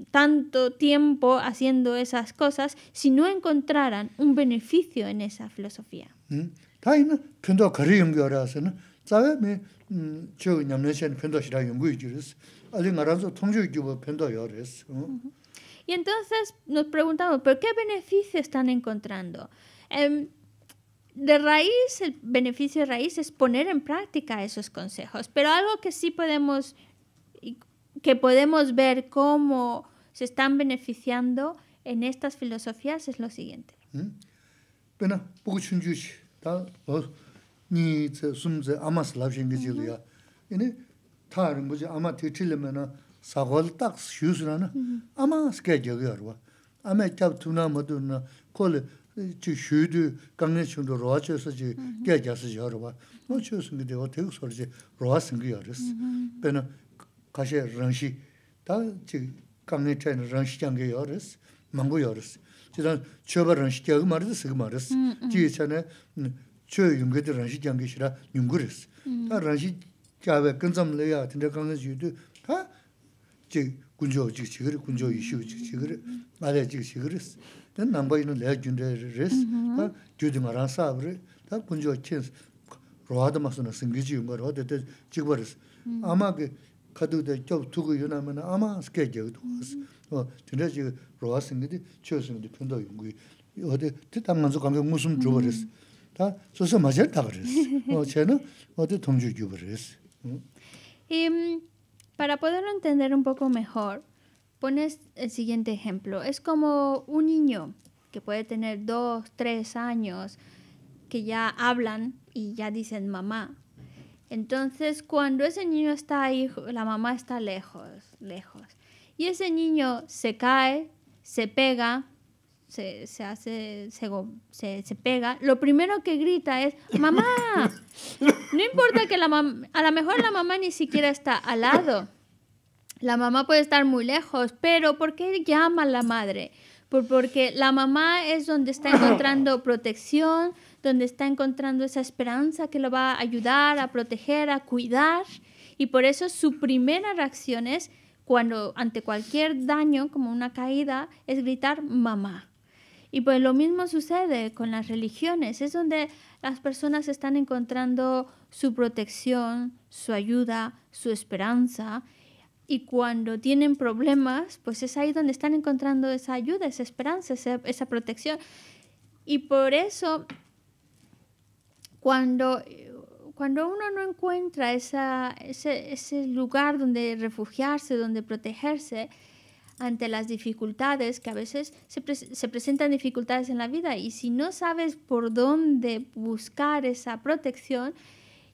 tanto tiempo haciendo esas cosas si no encontraran un beneficio en esa filosofía. ¿Mm? Y entonces nos preguntamos, ¿por qué beneficio están encontrando? Em, de raíz, el beneficio de raíz es poner en práctica esos consejos, pero algo que sí podemos, que podemos ver cómo se están beneficiando en estas filosofías es lo siguiente. tā lō nī tsē sūm tsē āmā sī lāb 사골탁 jī lū yā. Yīni tā rīmbu jī āmā tī chī lī mē nā sā ghol tā kī shū sū rā nā āmā sī rūwa. chī rūwa. yā yā yā 지단 쳐버런 시켜 말이지 쓰고 말았어. 뒤에서는 쳐 용거들 한시 장기시라 용거랬어. 다 라시 자베 근점려야 근데 강은 주도 다제 군조 지 지그리 군조 이슈 지 지그리 말해 지 지그리스. 난 남바이는 내 군대레스. 다 주디 말아서 아브리 다 군조 친 로하다 맞으나 생기지 뭐 로하다 지 버렸어. 아마 그 카드도 좀 두고 유나면 아마 스케줄도 왔어. Mm, para poderlo entender un poco mejor pones el siguiente ejemplo es como un niño que puede tener dos tres años que ya hablan y ya dicen mamá entonces cuando ese niño está ahí la mamá está lejos lejos y ese niño se cae, se pega, se, hace, se, pega, lo primero que grita es, mamá, no importa que la mamá, a lo mejor la mamá ni siquiera está al lado. La mamá puede estar muy lejos, pero ¿por qué llama a la madre? porque la mamá es donde está encontrando protección, donde está encontrando esa esperanza que lo va a ayudar a proteger, a cuidar. Y por eso su primera reacción es cuando ante cualquier daño, como una caída, es gritar mamá. Y pues lo mismo sucede con las religiones, es donde las personas están encontrando su protección, su ayuda, su esperanza. Y cuando tienen problemas, pues es ahí donde están encontrando esa ayuda, esa esperanza, esa, esa protección. Y por eso, cuando cuando uno no encuentra ese, lugar donde refugiarse, donde protegerse ante las dificultades, que a veces se, presentan dificultades en la vida, y si no sabes por dónde buscar esa protección,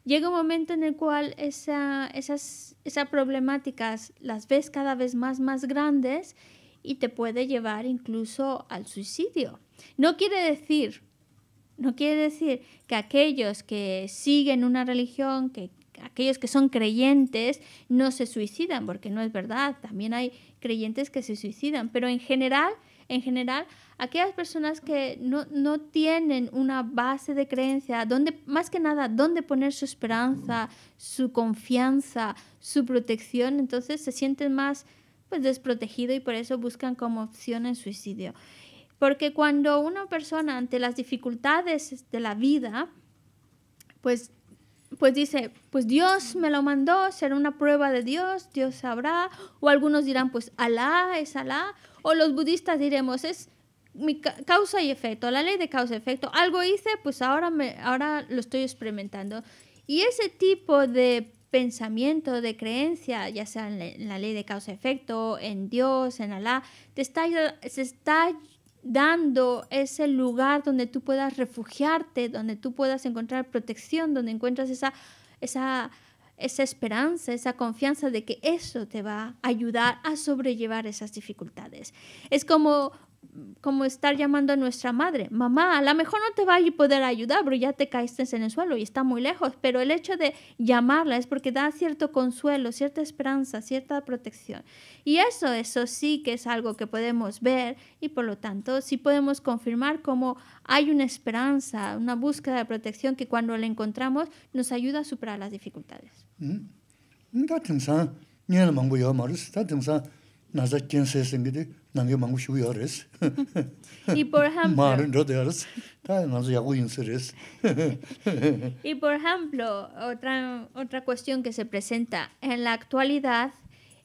llega un momento en el cual esas, problemáticas las ves cada vez más, más grandes y te puede llevar incluso al suicidio. No quiere decir no quiere decir que aquellos que siguen una religión, que aquellos que son creyentes no se suicidan, porque no es verdad, también hay creyentes que se suicidan, pero en general, en general, aquellas personas que no, tienen una base de creencia, donde, más que nada, dónde poner su esperanza, su confianza, su protección, entonces se sienten más pues, desprotegidos y por eso buscan como opción el suicidio. Porque cuando una persona ante las dificultades este, de la vida, pues, pues dice, pues Dios me lo mandó, será una prueba de Dios, Dios sabrá, o algunos dirán, pues Alá es Alá, o los budistas diremos, es mi causa y efecto, la ley de causa y efecto, algo hice, pues ahora, me, ahora lo estoy experimentando. Y ese tipo de pensamiento, de creencia, ya sea en la ley de causa-efecto, y en Dios, en Alá, te está, se está dando ese lugar donde tú puedas refugiarte, donde tú puedas encontrar protección, donde encuentras esa, esa, esa esperanza, esa confianza de que eso te va a ayudar a sobrellevar esas dificultades. Es como como estar llamando a nuestra madre. Mamá, a lo mejor no te va a poder ayudar, pero ya te caíste en el suelo y está muy lejos. Pero el hecho de llamarla es porque da cierto consuelo, cierta esperanza, cierta protección. Y eso, eso sí que es algo que podemos ver y por lo tanto sí podemos confirmar cómo hay una esperanza, una búsqueda de protección que cuando la encontramos nos ayuda a superar las dificultades. Mm. Y por ejemplo... Y por ejemplo, otra, otra cuestión que se presenta en la actualidad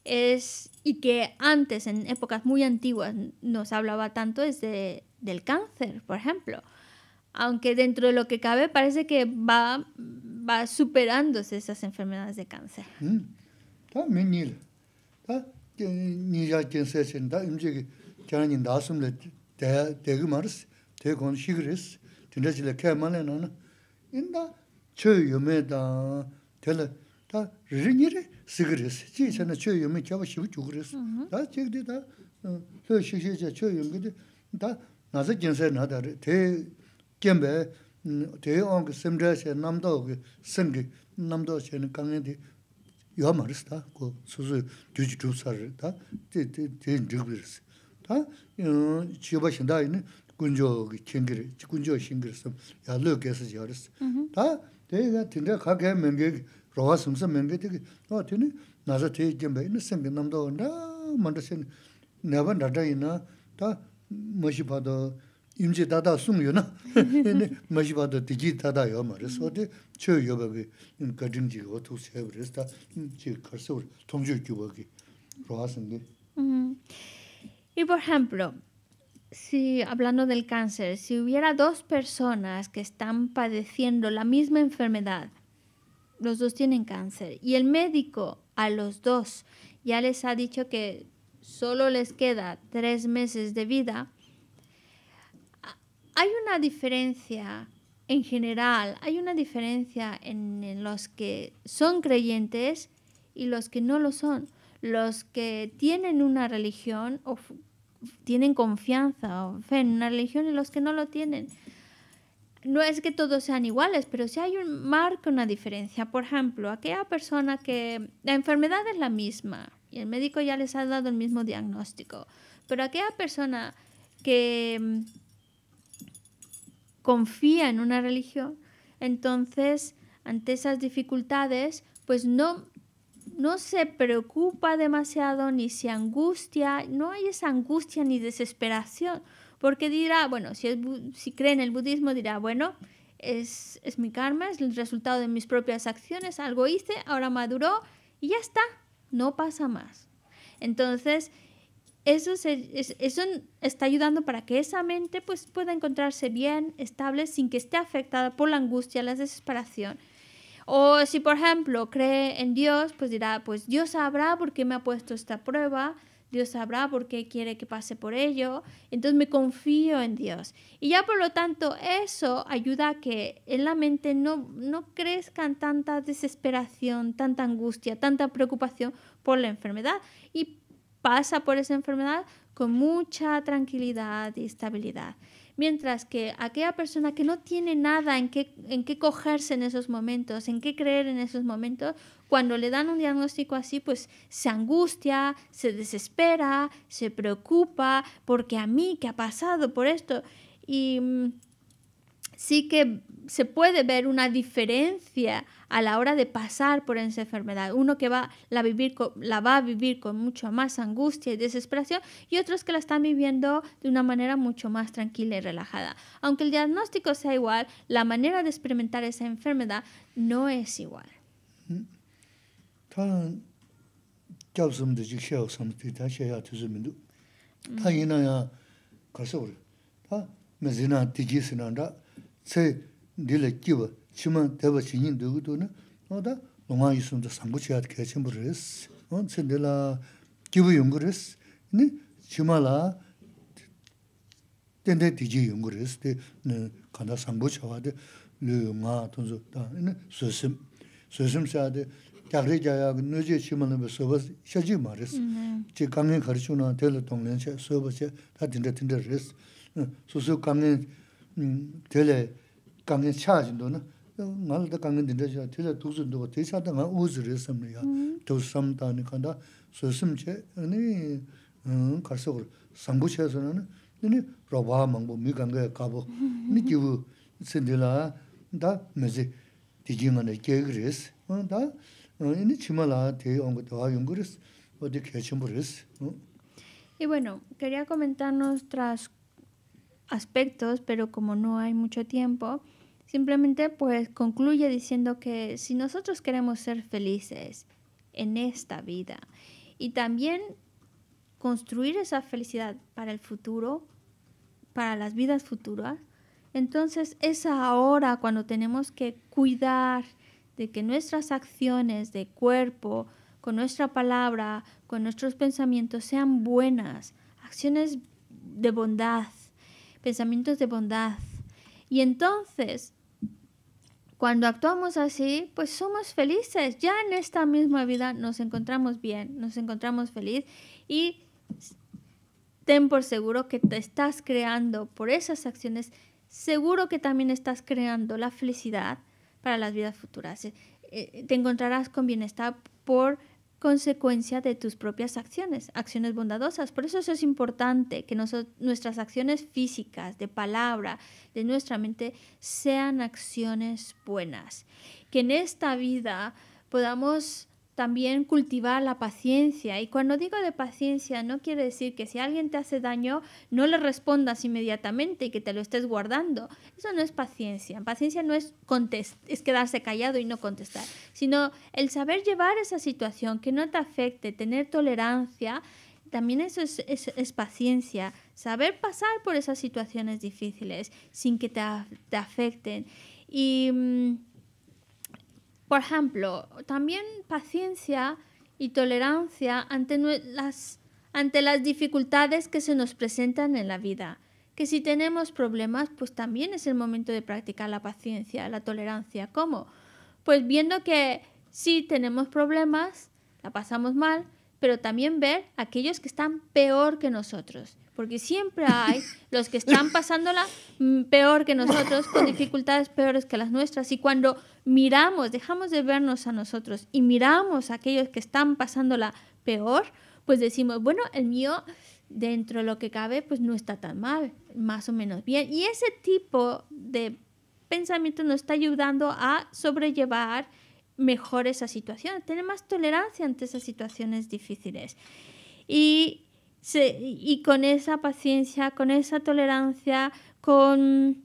es, y que antes, en épocas muy antiguas, nos hablaba tanto, es del cáncer, por ejemplo. Aunque dentro de lo que cabe parece que va, va superándose esas enfermedades de cáncer. Mm. También, 니자 겐세신다 임지기 견인 나숨레 대 대그 말스 대건 시그레스 진짜지레 캐만에는 인다 최 유명다 될다 다 리니레 시그레스 지선의 최 유명 잡아 시부 죽으레스 다 제기다 그 시시제 최 유명데 다 나서 겐세 나다레 대 겐베 대왕 심드에 남도 그 생기 남도 전에 강에디 yuwa maris taa ku suzu juji juu sarir, taa tee tee tee ndriki biris, taa chiyoba shin taa ini kunjoo ki chingiri, chikunjoo shingiri sami, yaa loo kiasi zi waris, taa tee yaa tingi kaa rawa jimba ini manda neba ina, pado, Y por ejemplo, si hablando del cáncer, si hubiera dos personas que están padeciendo la misma enfermedad, los dos tienen cáncer, y el médico a los dos ya les ha dicho que solo les queda tres meses de vida, hay una diferencia en general, hay una diferencia en, los que son creyentes y los que no lo son. Los que tienen una religión o tienen confianza o fe en una religión y los que no lo tienen. No es que todos sean iguales, pero sí hay un marco, una diferencia. Por ejemplo, aquella persona que la enfermedad es la misma y el médico ya les ha dado el mismo diagnóstico, pero aquella persona que confía en una religión, entonces ante esas dificultades, pues no, no se preocupa demasiado ni se angustia, no hay esa angustia ni desesperación, porque dirá, bueno, si, es, si cree en el budismo dirá, bueno, es, es mi karma, es el resultado de mis propias acciones, algo hice, ahora maduró y ya está, no pasa más. Entonces, eso, eso está ayudando para que esa mente pues, pueda encontrarse bien, estable, sin que esté afectada por la angustia, la desesperación. O si, por ejemplo, cree en Dios, pues dirá, pues Dios sabrá por qué me ha puesto esta prueba, Dios sabrá por qué quiere que pase por ello, entonces me confío en Dios. Y ya por lo tanto eso ayuda a que en la mente no, no crezcan tanta desesperación, tanta angustia, tanta preocupación por la enfermedad. Y pasa por esa enfermedad con mucha tranquilidad y estabilidad. Mientras que aquella persona que no tiene nada en qué, en cogerse en esos momentos, en qué creer en esos momentos, cuando le dan un diagnóstico así, pues se angustia, se desespera, se preocupa, porque a mí, ¿qué ha pasado por esto? Y mm, sí que se puede ver una diferencia a la hora de pasar por esa enfermedad. Uno que va, la, va a vivir con mucho más angustia y desesperación y otros que la están viviendo de una manera mucho más tranquila y relajada. Aunque el diagnóstico sea igual, la manera de experimentar esa enfermedad no es igual. tsè dì 치마 kì wè, qì 뭐다 농아 bè qì yìn dè gu dù nè, nò dà lò ngà yì sùn dà sàng bù chì yà dì kè qì mù rì sì, nò tsè dì lè kì wè yung gu rì sì, nì qì mè dè dì jì rì wà lù ngà tùn zù, dà sù sù nù jì bè xà jì rì qì chù dè dè tēlē kāngiñ chāchīn tō na, ngā lā tā kāngiñ tīndā chā, 더 tūksīn tō kā, tē chā tā ngā ūsī rē sām rī yā, tūs sām mm-hmm. tā nī kāndā, sō sīm chē, nī mm, kārsā kōr, sāṅ bū 어디 sō na, nī mm-hmm. mm, mm, Y bueno, quería comentarnos tras aspectos, pero como no hay mucho tiempo, simplemente pues concluye diciendo que si nosotros queremos ser felices en esta vida y también construir esa felicidad para el futuro, para las vidas futuras, entonces es ahora cuando tenemos que cuidar de que nuestras acciones de cuerpo, con nuestra palabra, con nuestros pensamientos sean buenas, acciones de bondad, pensamientos de bondad. Y entonces, cuando actuamos así, pues somos felices. Ya en esta misma vida nos encontramos bien, nos encontramos feliz y ten por seguro que te estás creando por esas acciones, seguro que también estás creando la felicidad para las vidas futuras. Eh, eh, te encontrarás con bienestar por consecuencia de tus propias acciones, acciones bondadosas. Por eso eso es importante, que nuestras acciones físicas, de palabra, de nuestra mente, sean acciones buenas. Que en esta vida podamos también cultivar la paciencia. Y cuando digo de paciencia, no quiere decir que si alguien te hace daño, no le respondas inmediatamente y que te lo estés guardando. Eso no es paciencia. Paciencia no es, es quedarse callado y no contestar, sino el saber llevar esa situación, que no te afecte, tener tolerancia. También eso es, paciencia, saber pasar por esas situaciones difíciles sin que te, afecten. Y. Mm, por ejemplo, también paciencia y tolerancia ante las, dificultades que se nos presentan en la vida. Que si tenemos problemas, pues también es el momento de practicar la paciencia, la tolerancia. ¿Cómo? Pues viendo que si tenemos problemas, la pasamos mal, pero también ver aquellos que están peor que nosotros porque siempre hay los que están pasándola mm, peor que nosotros, con dificultades peores que las nuestras. Y cuando miramos, dejamos de vernos a nosotros y miramos a aquellos que están pasándola peor, pues decimos, bueno, el mío dentro de lo que cabe, pues no está tan mal, más o menos bien. Y ese tipo de pensamiento nos está ayudando a sobrellevar mejor esa situación, tener más tolerancia ante esas situaciones difíciles. Y y con esa paciencia, con esa tolerancia, con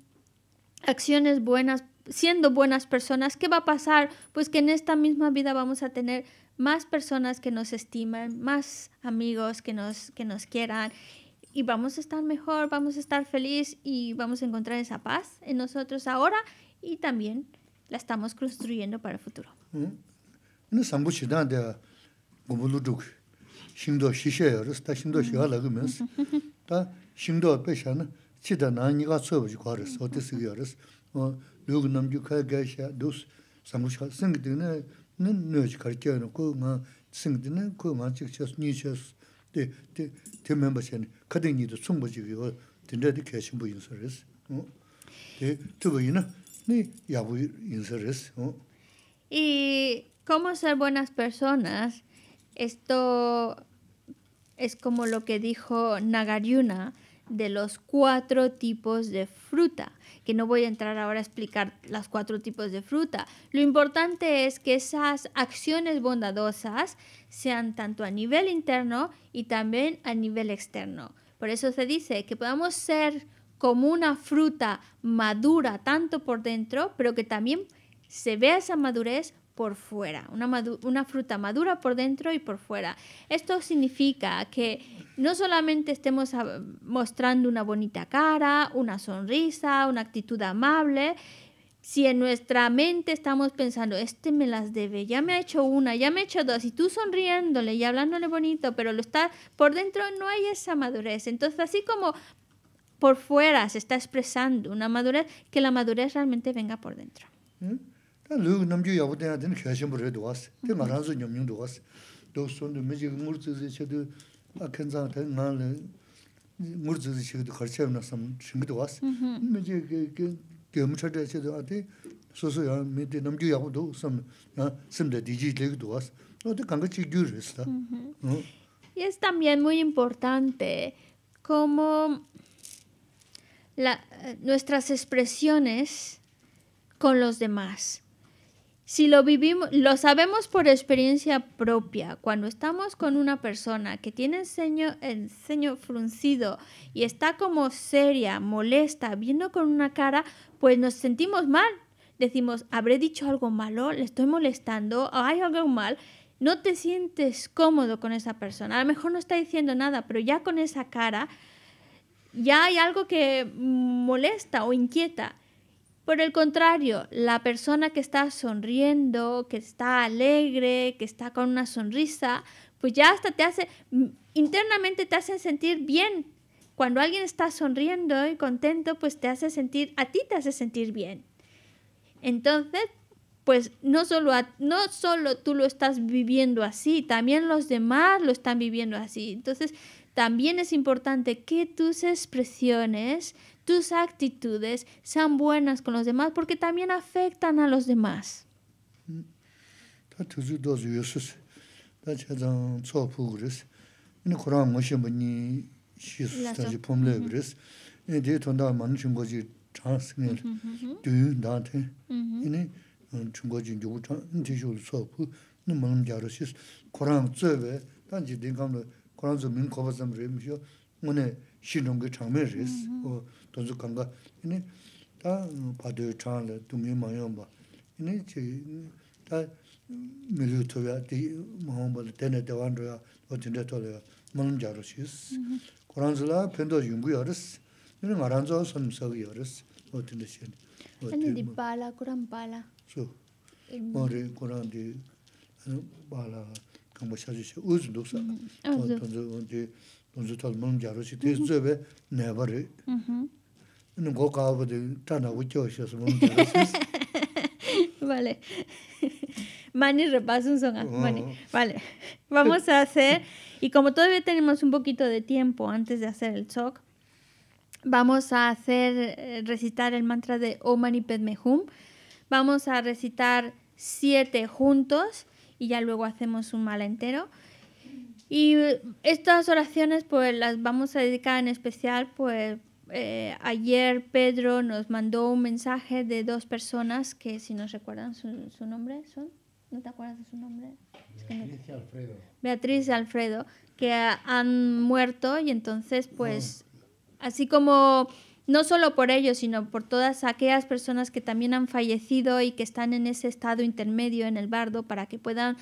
acciones buenas, siendo buenas personas, ¿qué va a pasar? Pues que en esta misma vida vamos a tener más personas que nos estiman, más amigos que nos, que nos quieran y vamos a estar mejor, vamos a estar feliz y vamos a encontrar esa paz en nosotros ahora y también la estamos construyendo para el futuro. Mm shingdo shishe yoris, ta shingdo shiga lagimis, ta shingdo peshana chida na niga tsobaji kwaris, oti sigi yoris, lugu namju kaya gaisha dus sangushka, singdine nyoji karkiya no ku nga singdine ku nga chik chas, nyi chas, te memba chani, kade nyi do tsungba jigi yo, dinde di kaya shimbu yinsa res, te tuba yina, ni yabu yinsa res. Y, ¿cómo ser buenas personas? Esto es como lo que dijo Nagaryuna de los cuatro tipos de fruta, que no voy a entrar ahora a explicar los cuatro tipos de fruta. Lo importante es que esas acciones bondadosas sean tanto a nivel interno y también a nivel externo. Por eso se dice que podamos ser como una fruta madura tanto por dentro, pero que también se vea esa madurez por fuera, una, una, fruta madura por dentro y por fuera. Esto significa que no solamente estemos mostrando una bonita cara, una sonrisa, una actitud amable, si en nuestra mente estamos pensando, este me las debe, ya me ha hecho una, ya me ha hecho dos, y tú sonriéndole y hablándole bonito, pero lo está por dentro no hay esa madurez. Entonces, así como por fuera se está expresando una madurez, que la madurez realmente venga por dentro. ¿Mm? Y es también muy importante como la, eh, nuestras expresiones con los demás si lo vivimos, lo sabemos por experiencia propia, cuando estamos con una persona que tiene el ceño, fruncido y está como seria, molesta, viendo con una cara, pues nos sentimos mal. Decimos, habré dicho algo malo, le estoy molestando, hay algo mal. No te sientes cómodo con esa persona. A lo mejor no está diciendo nada, pero ya con esa cara ya hay algo que molesta o inquieta. Por el contrario, la persona que está sonriendo, que está alegre, que está con una sonrisa, pues ya hasta te hace, internamente te hacen sentir bien. Cuando alguien está sonriendo y contento, pues te hace sentir, a ti te hace sentir bien. Entonces, pues no solo, no solo tú lo estás viviendo así, también los demás lo están viviendo así. Entonces, también es importante que tus expresiones tus actitudes son buenas con los demás, porque también afectan a los demás. tōnzu kanga ini tā pādui chānla, tūngi māyāmba ini chi, tā mili utuwa ya, tī maho mbali, tēne, tēwānduwa ya, wā tīnda tōla ya, mūlaṅ jārūshīs. Kurānsilā pēntō yungu yārīs, ini ngārānsi wā sāni msāgu yārīs, wā tīnda shīni. Ani dī pāla, kurām pāla? Sō, mō rī, dī vale mani repaso un mani ah. vale vamos a hacer y como todavía tenemos un poquito de tiempo antes de hacer el shock vamos a hacer eh, recitar el mantra de omani Mani Padme Hum vamos a recitar siete juntos y ya luego hacemos un mal entero y eh, estas oraciones pues las vamos a dedicar en especial pues eh, ayer Pedro nos mandó un mensaje de dos personas que, si nos recuerdan su, nombre, son. ¿No te acuerdas de su nombre? Beatriz y Alfredo. Beatriz y Alfredo, que han muerto y entonces, ah. pues, así como no solo por ellos, sino por todas aquellas personas que también han fallecido y que están en ese estado intermedio en el bardo para que puedan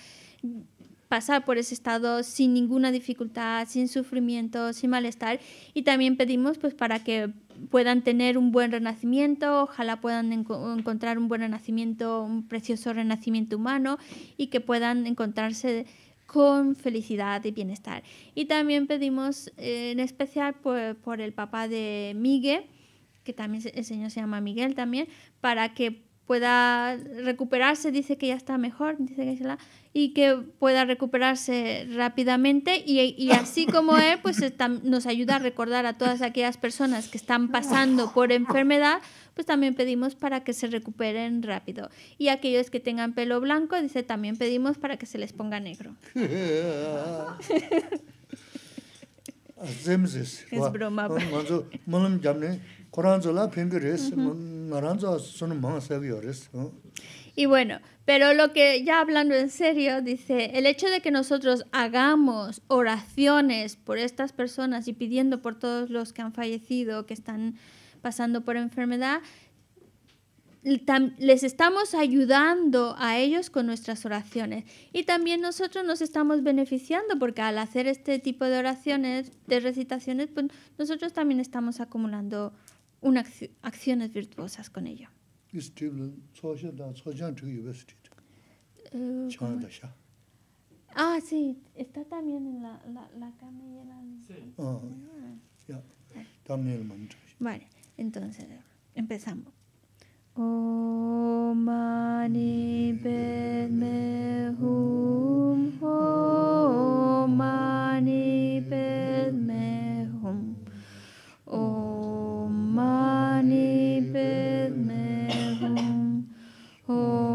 pasar por ese estado sin ninguna dificultad, sin sufrimiento, sin malestar. Y también pedimos pues para que puedan tener un buen renacimiento, ojalá puedan encontrar un buen renacimiento, un precioso renacimiento humano y que puedan encontrarse con felicidad y bienestar. Y también pedimos eh, en especial por, por el papá de Miguel, que también el Señor se llama Miguel también, para que pueda recuperarse, dice que ya está mejor, dice que y que pueda recuperarse rápidamente y, así como él, pues nos ayuda a recordar a todas aquellas personas que están pasando por enfermedad, pues también pedimos para que se recuperen rápido. Y aquellos que tengan pelo blanco, dice, también pedimos para que se les ponga negro. es son Y bueno, pero lo que ya hablando en serio, dice, el hecho de que nosotros hagamos oraciones por estas personas y pidiendo por todos los que han fallecido, que están pasando por enfermedad, les estamos ayudando a ellos con nuestras oraciones. Y también nosotros nos estamos beneficiando porque al hacer este tipo de oraciones, de recitaciones, pues nosotros también estamos acumulando una acciones virtuosas con ello. Eh, ah, sí, está también en la, la, la camilla. Sí. Ah, ah. el Vale. vale, entonces empezamos. Om Mani Padme Hum Om Mani Padme Hum Om Mani Padme Hum. Om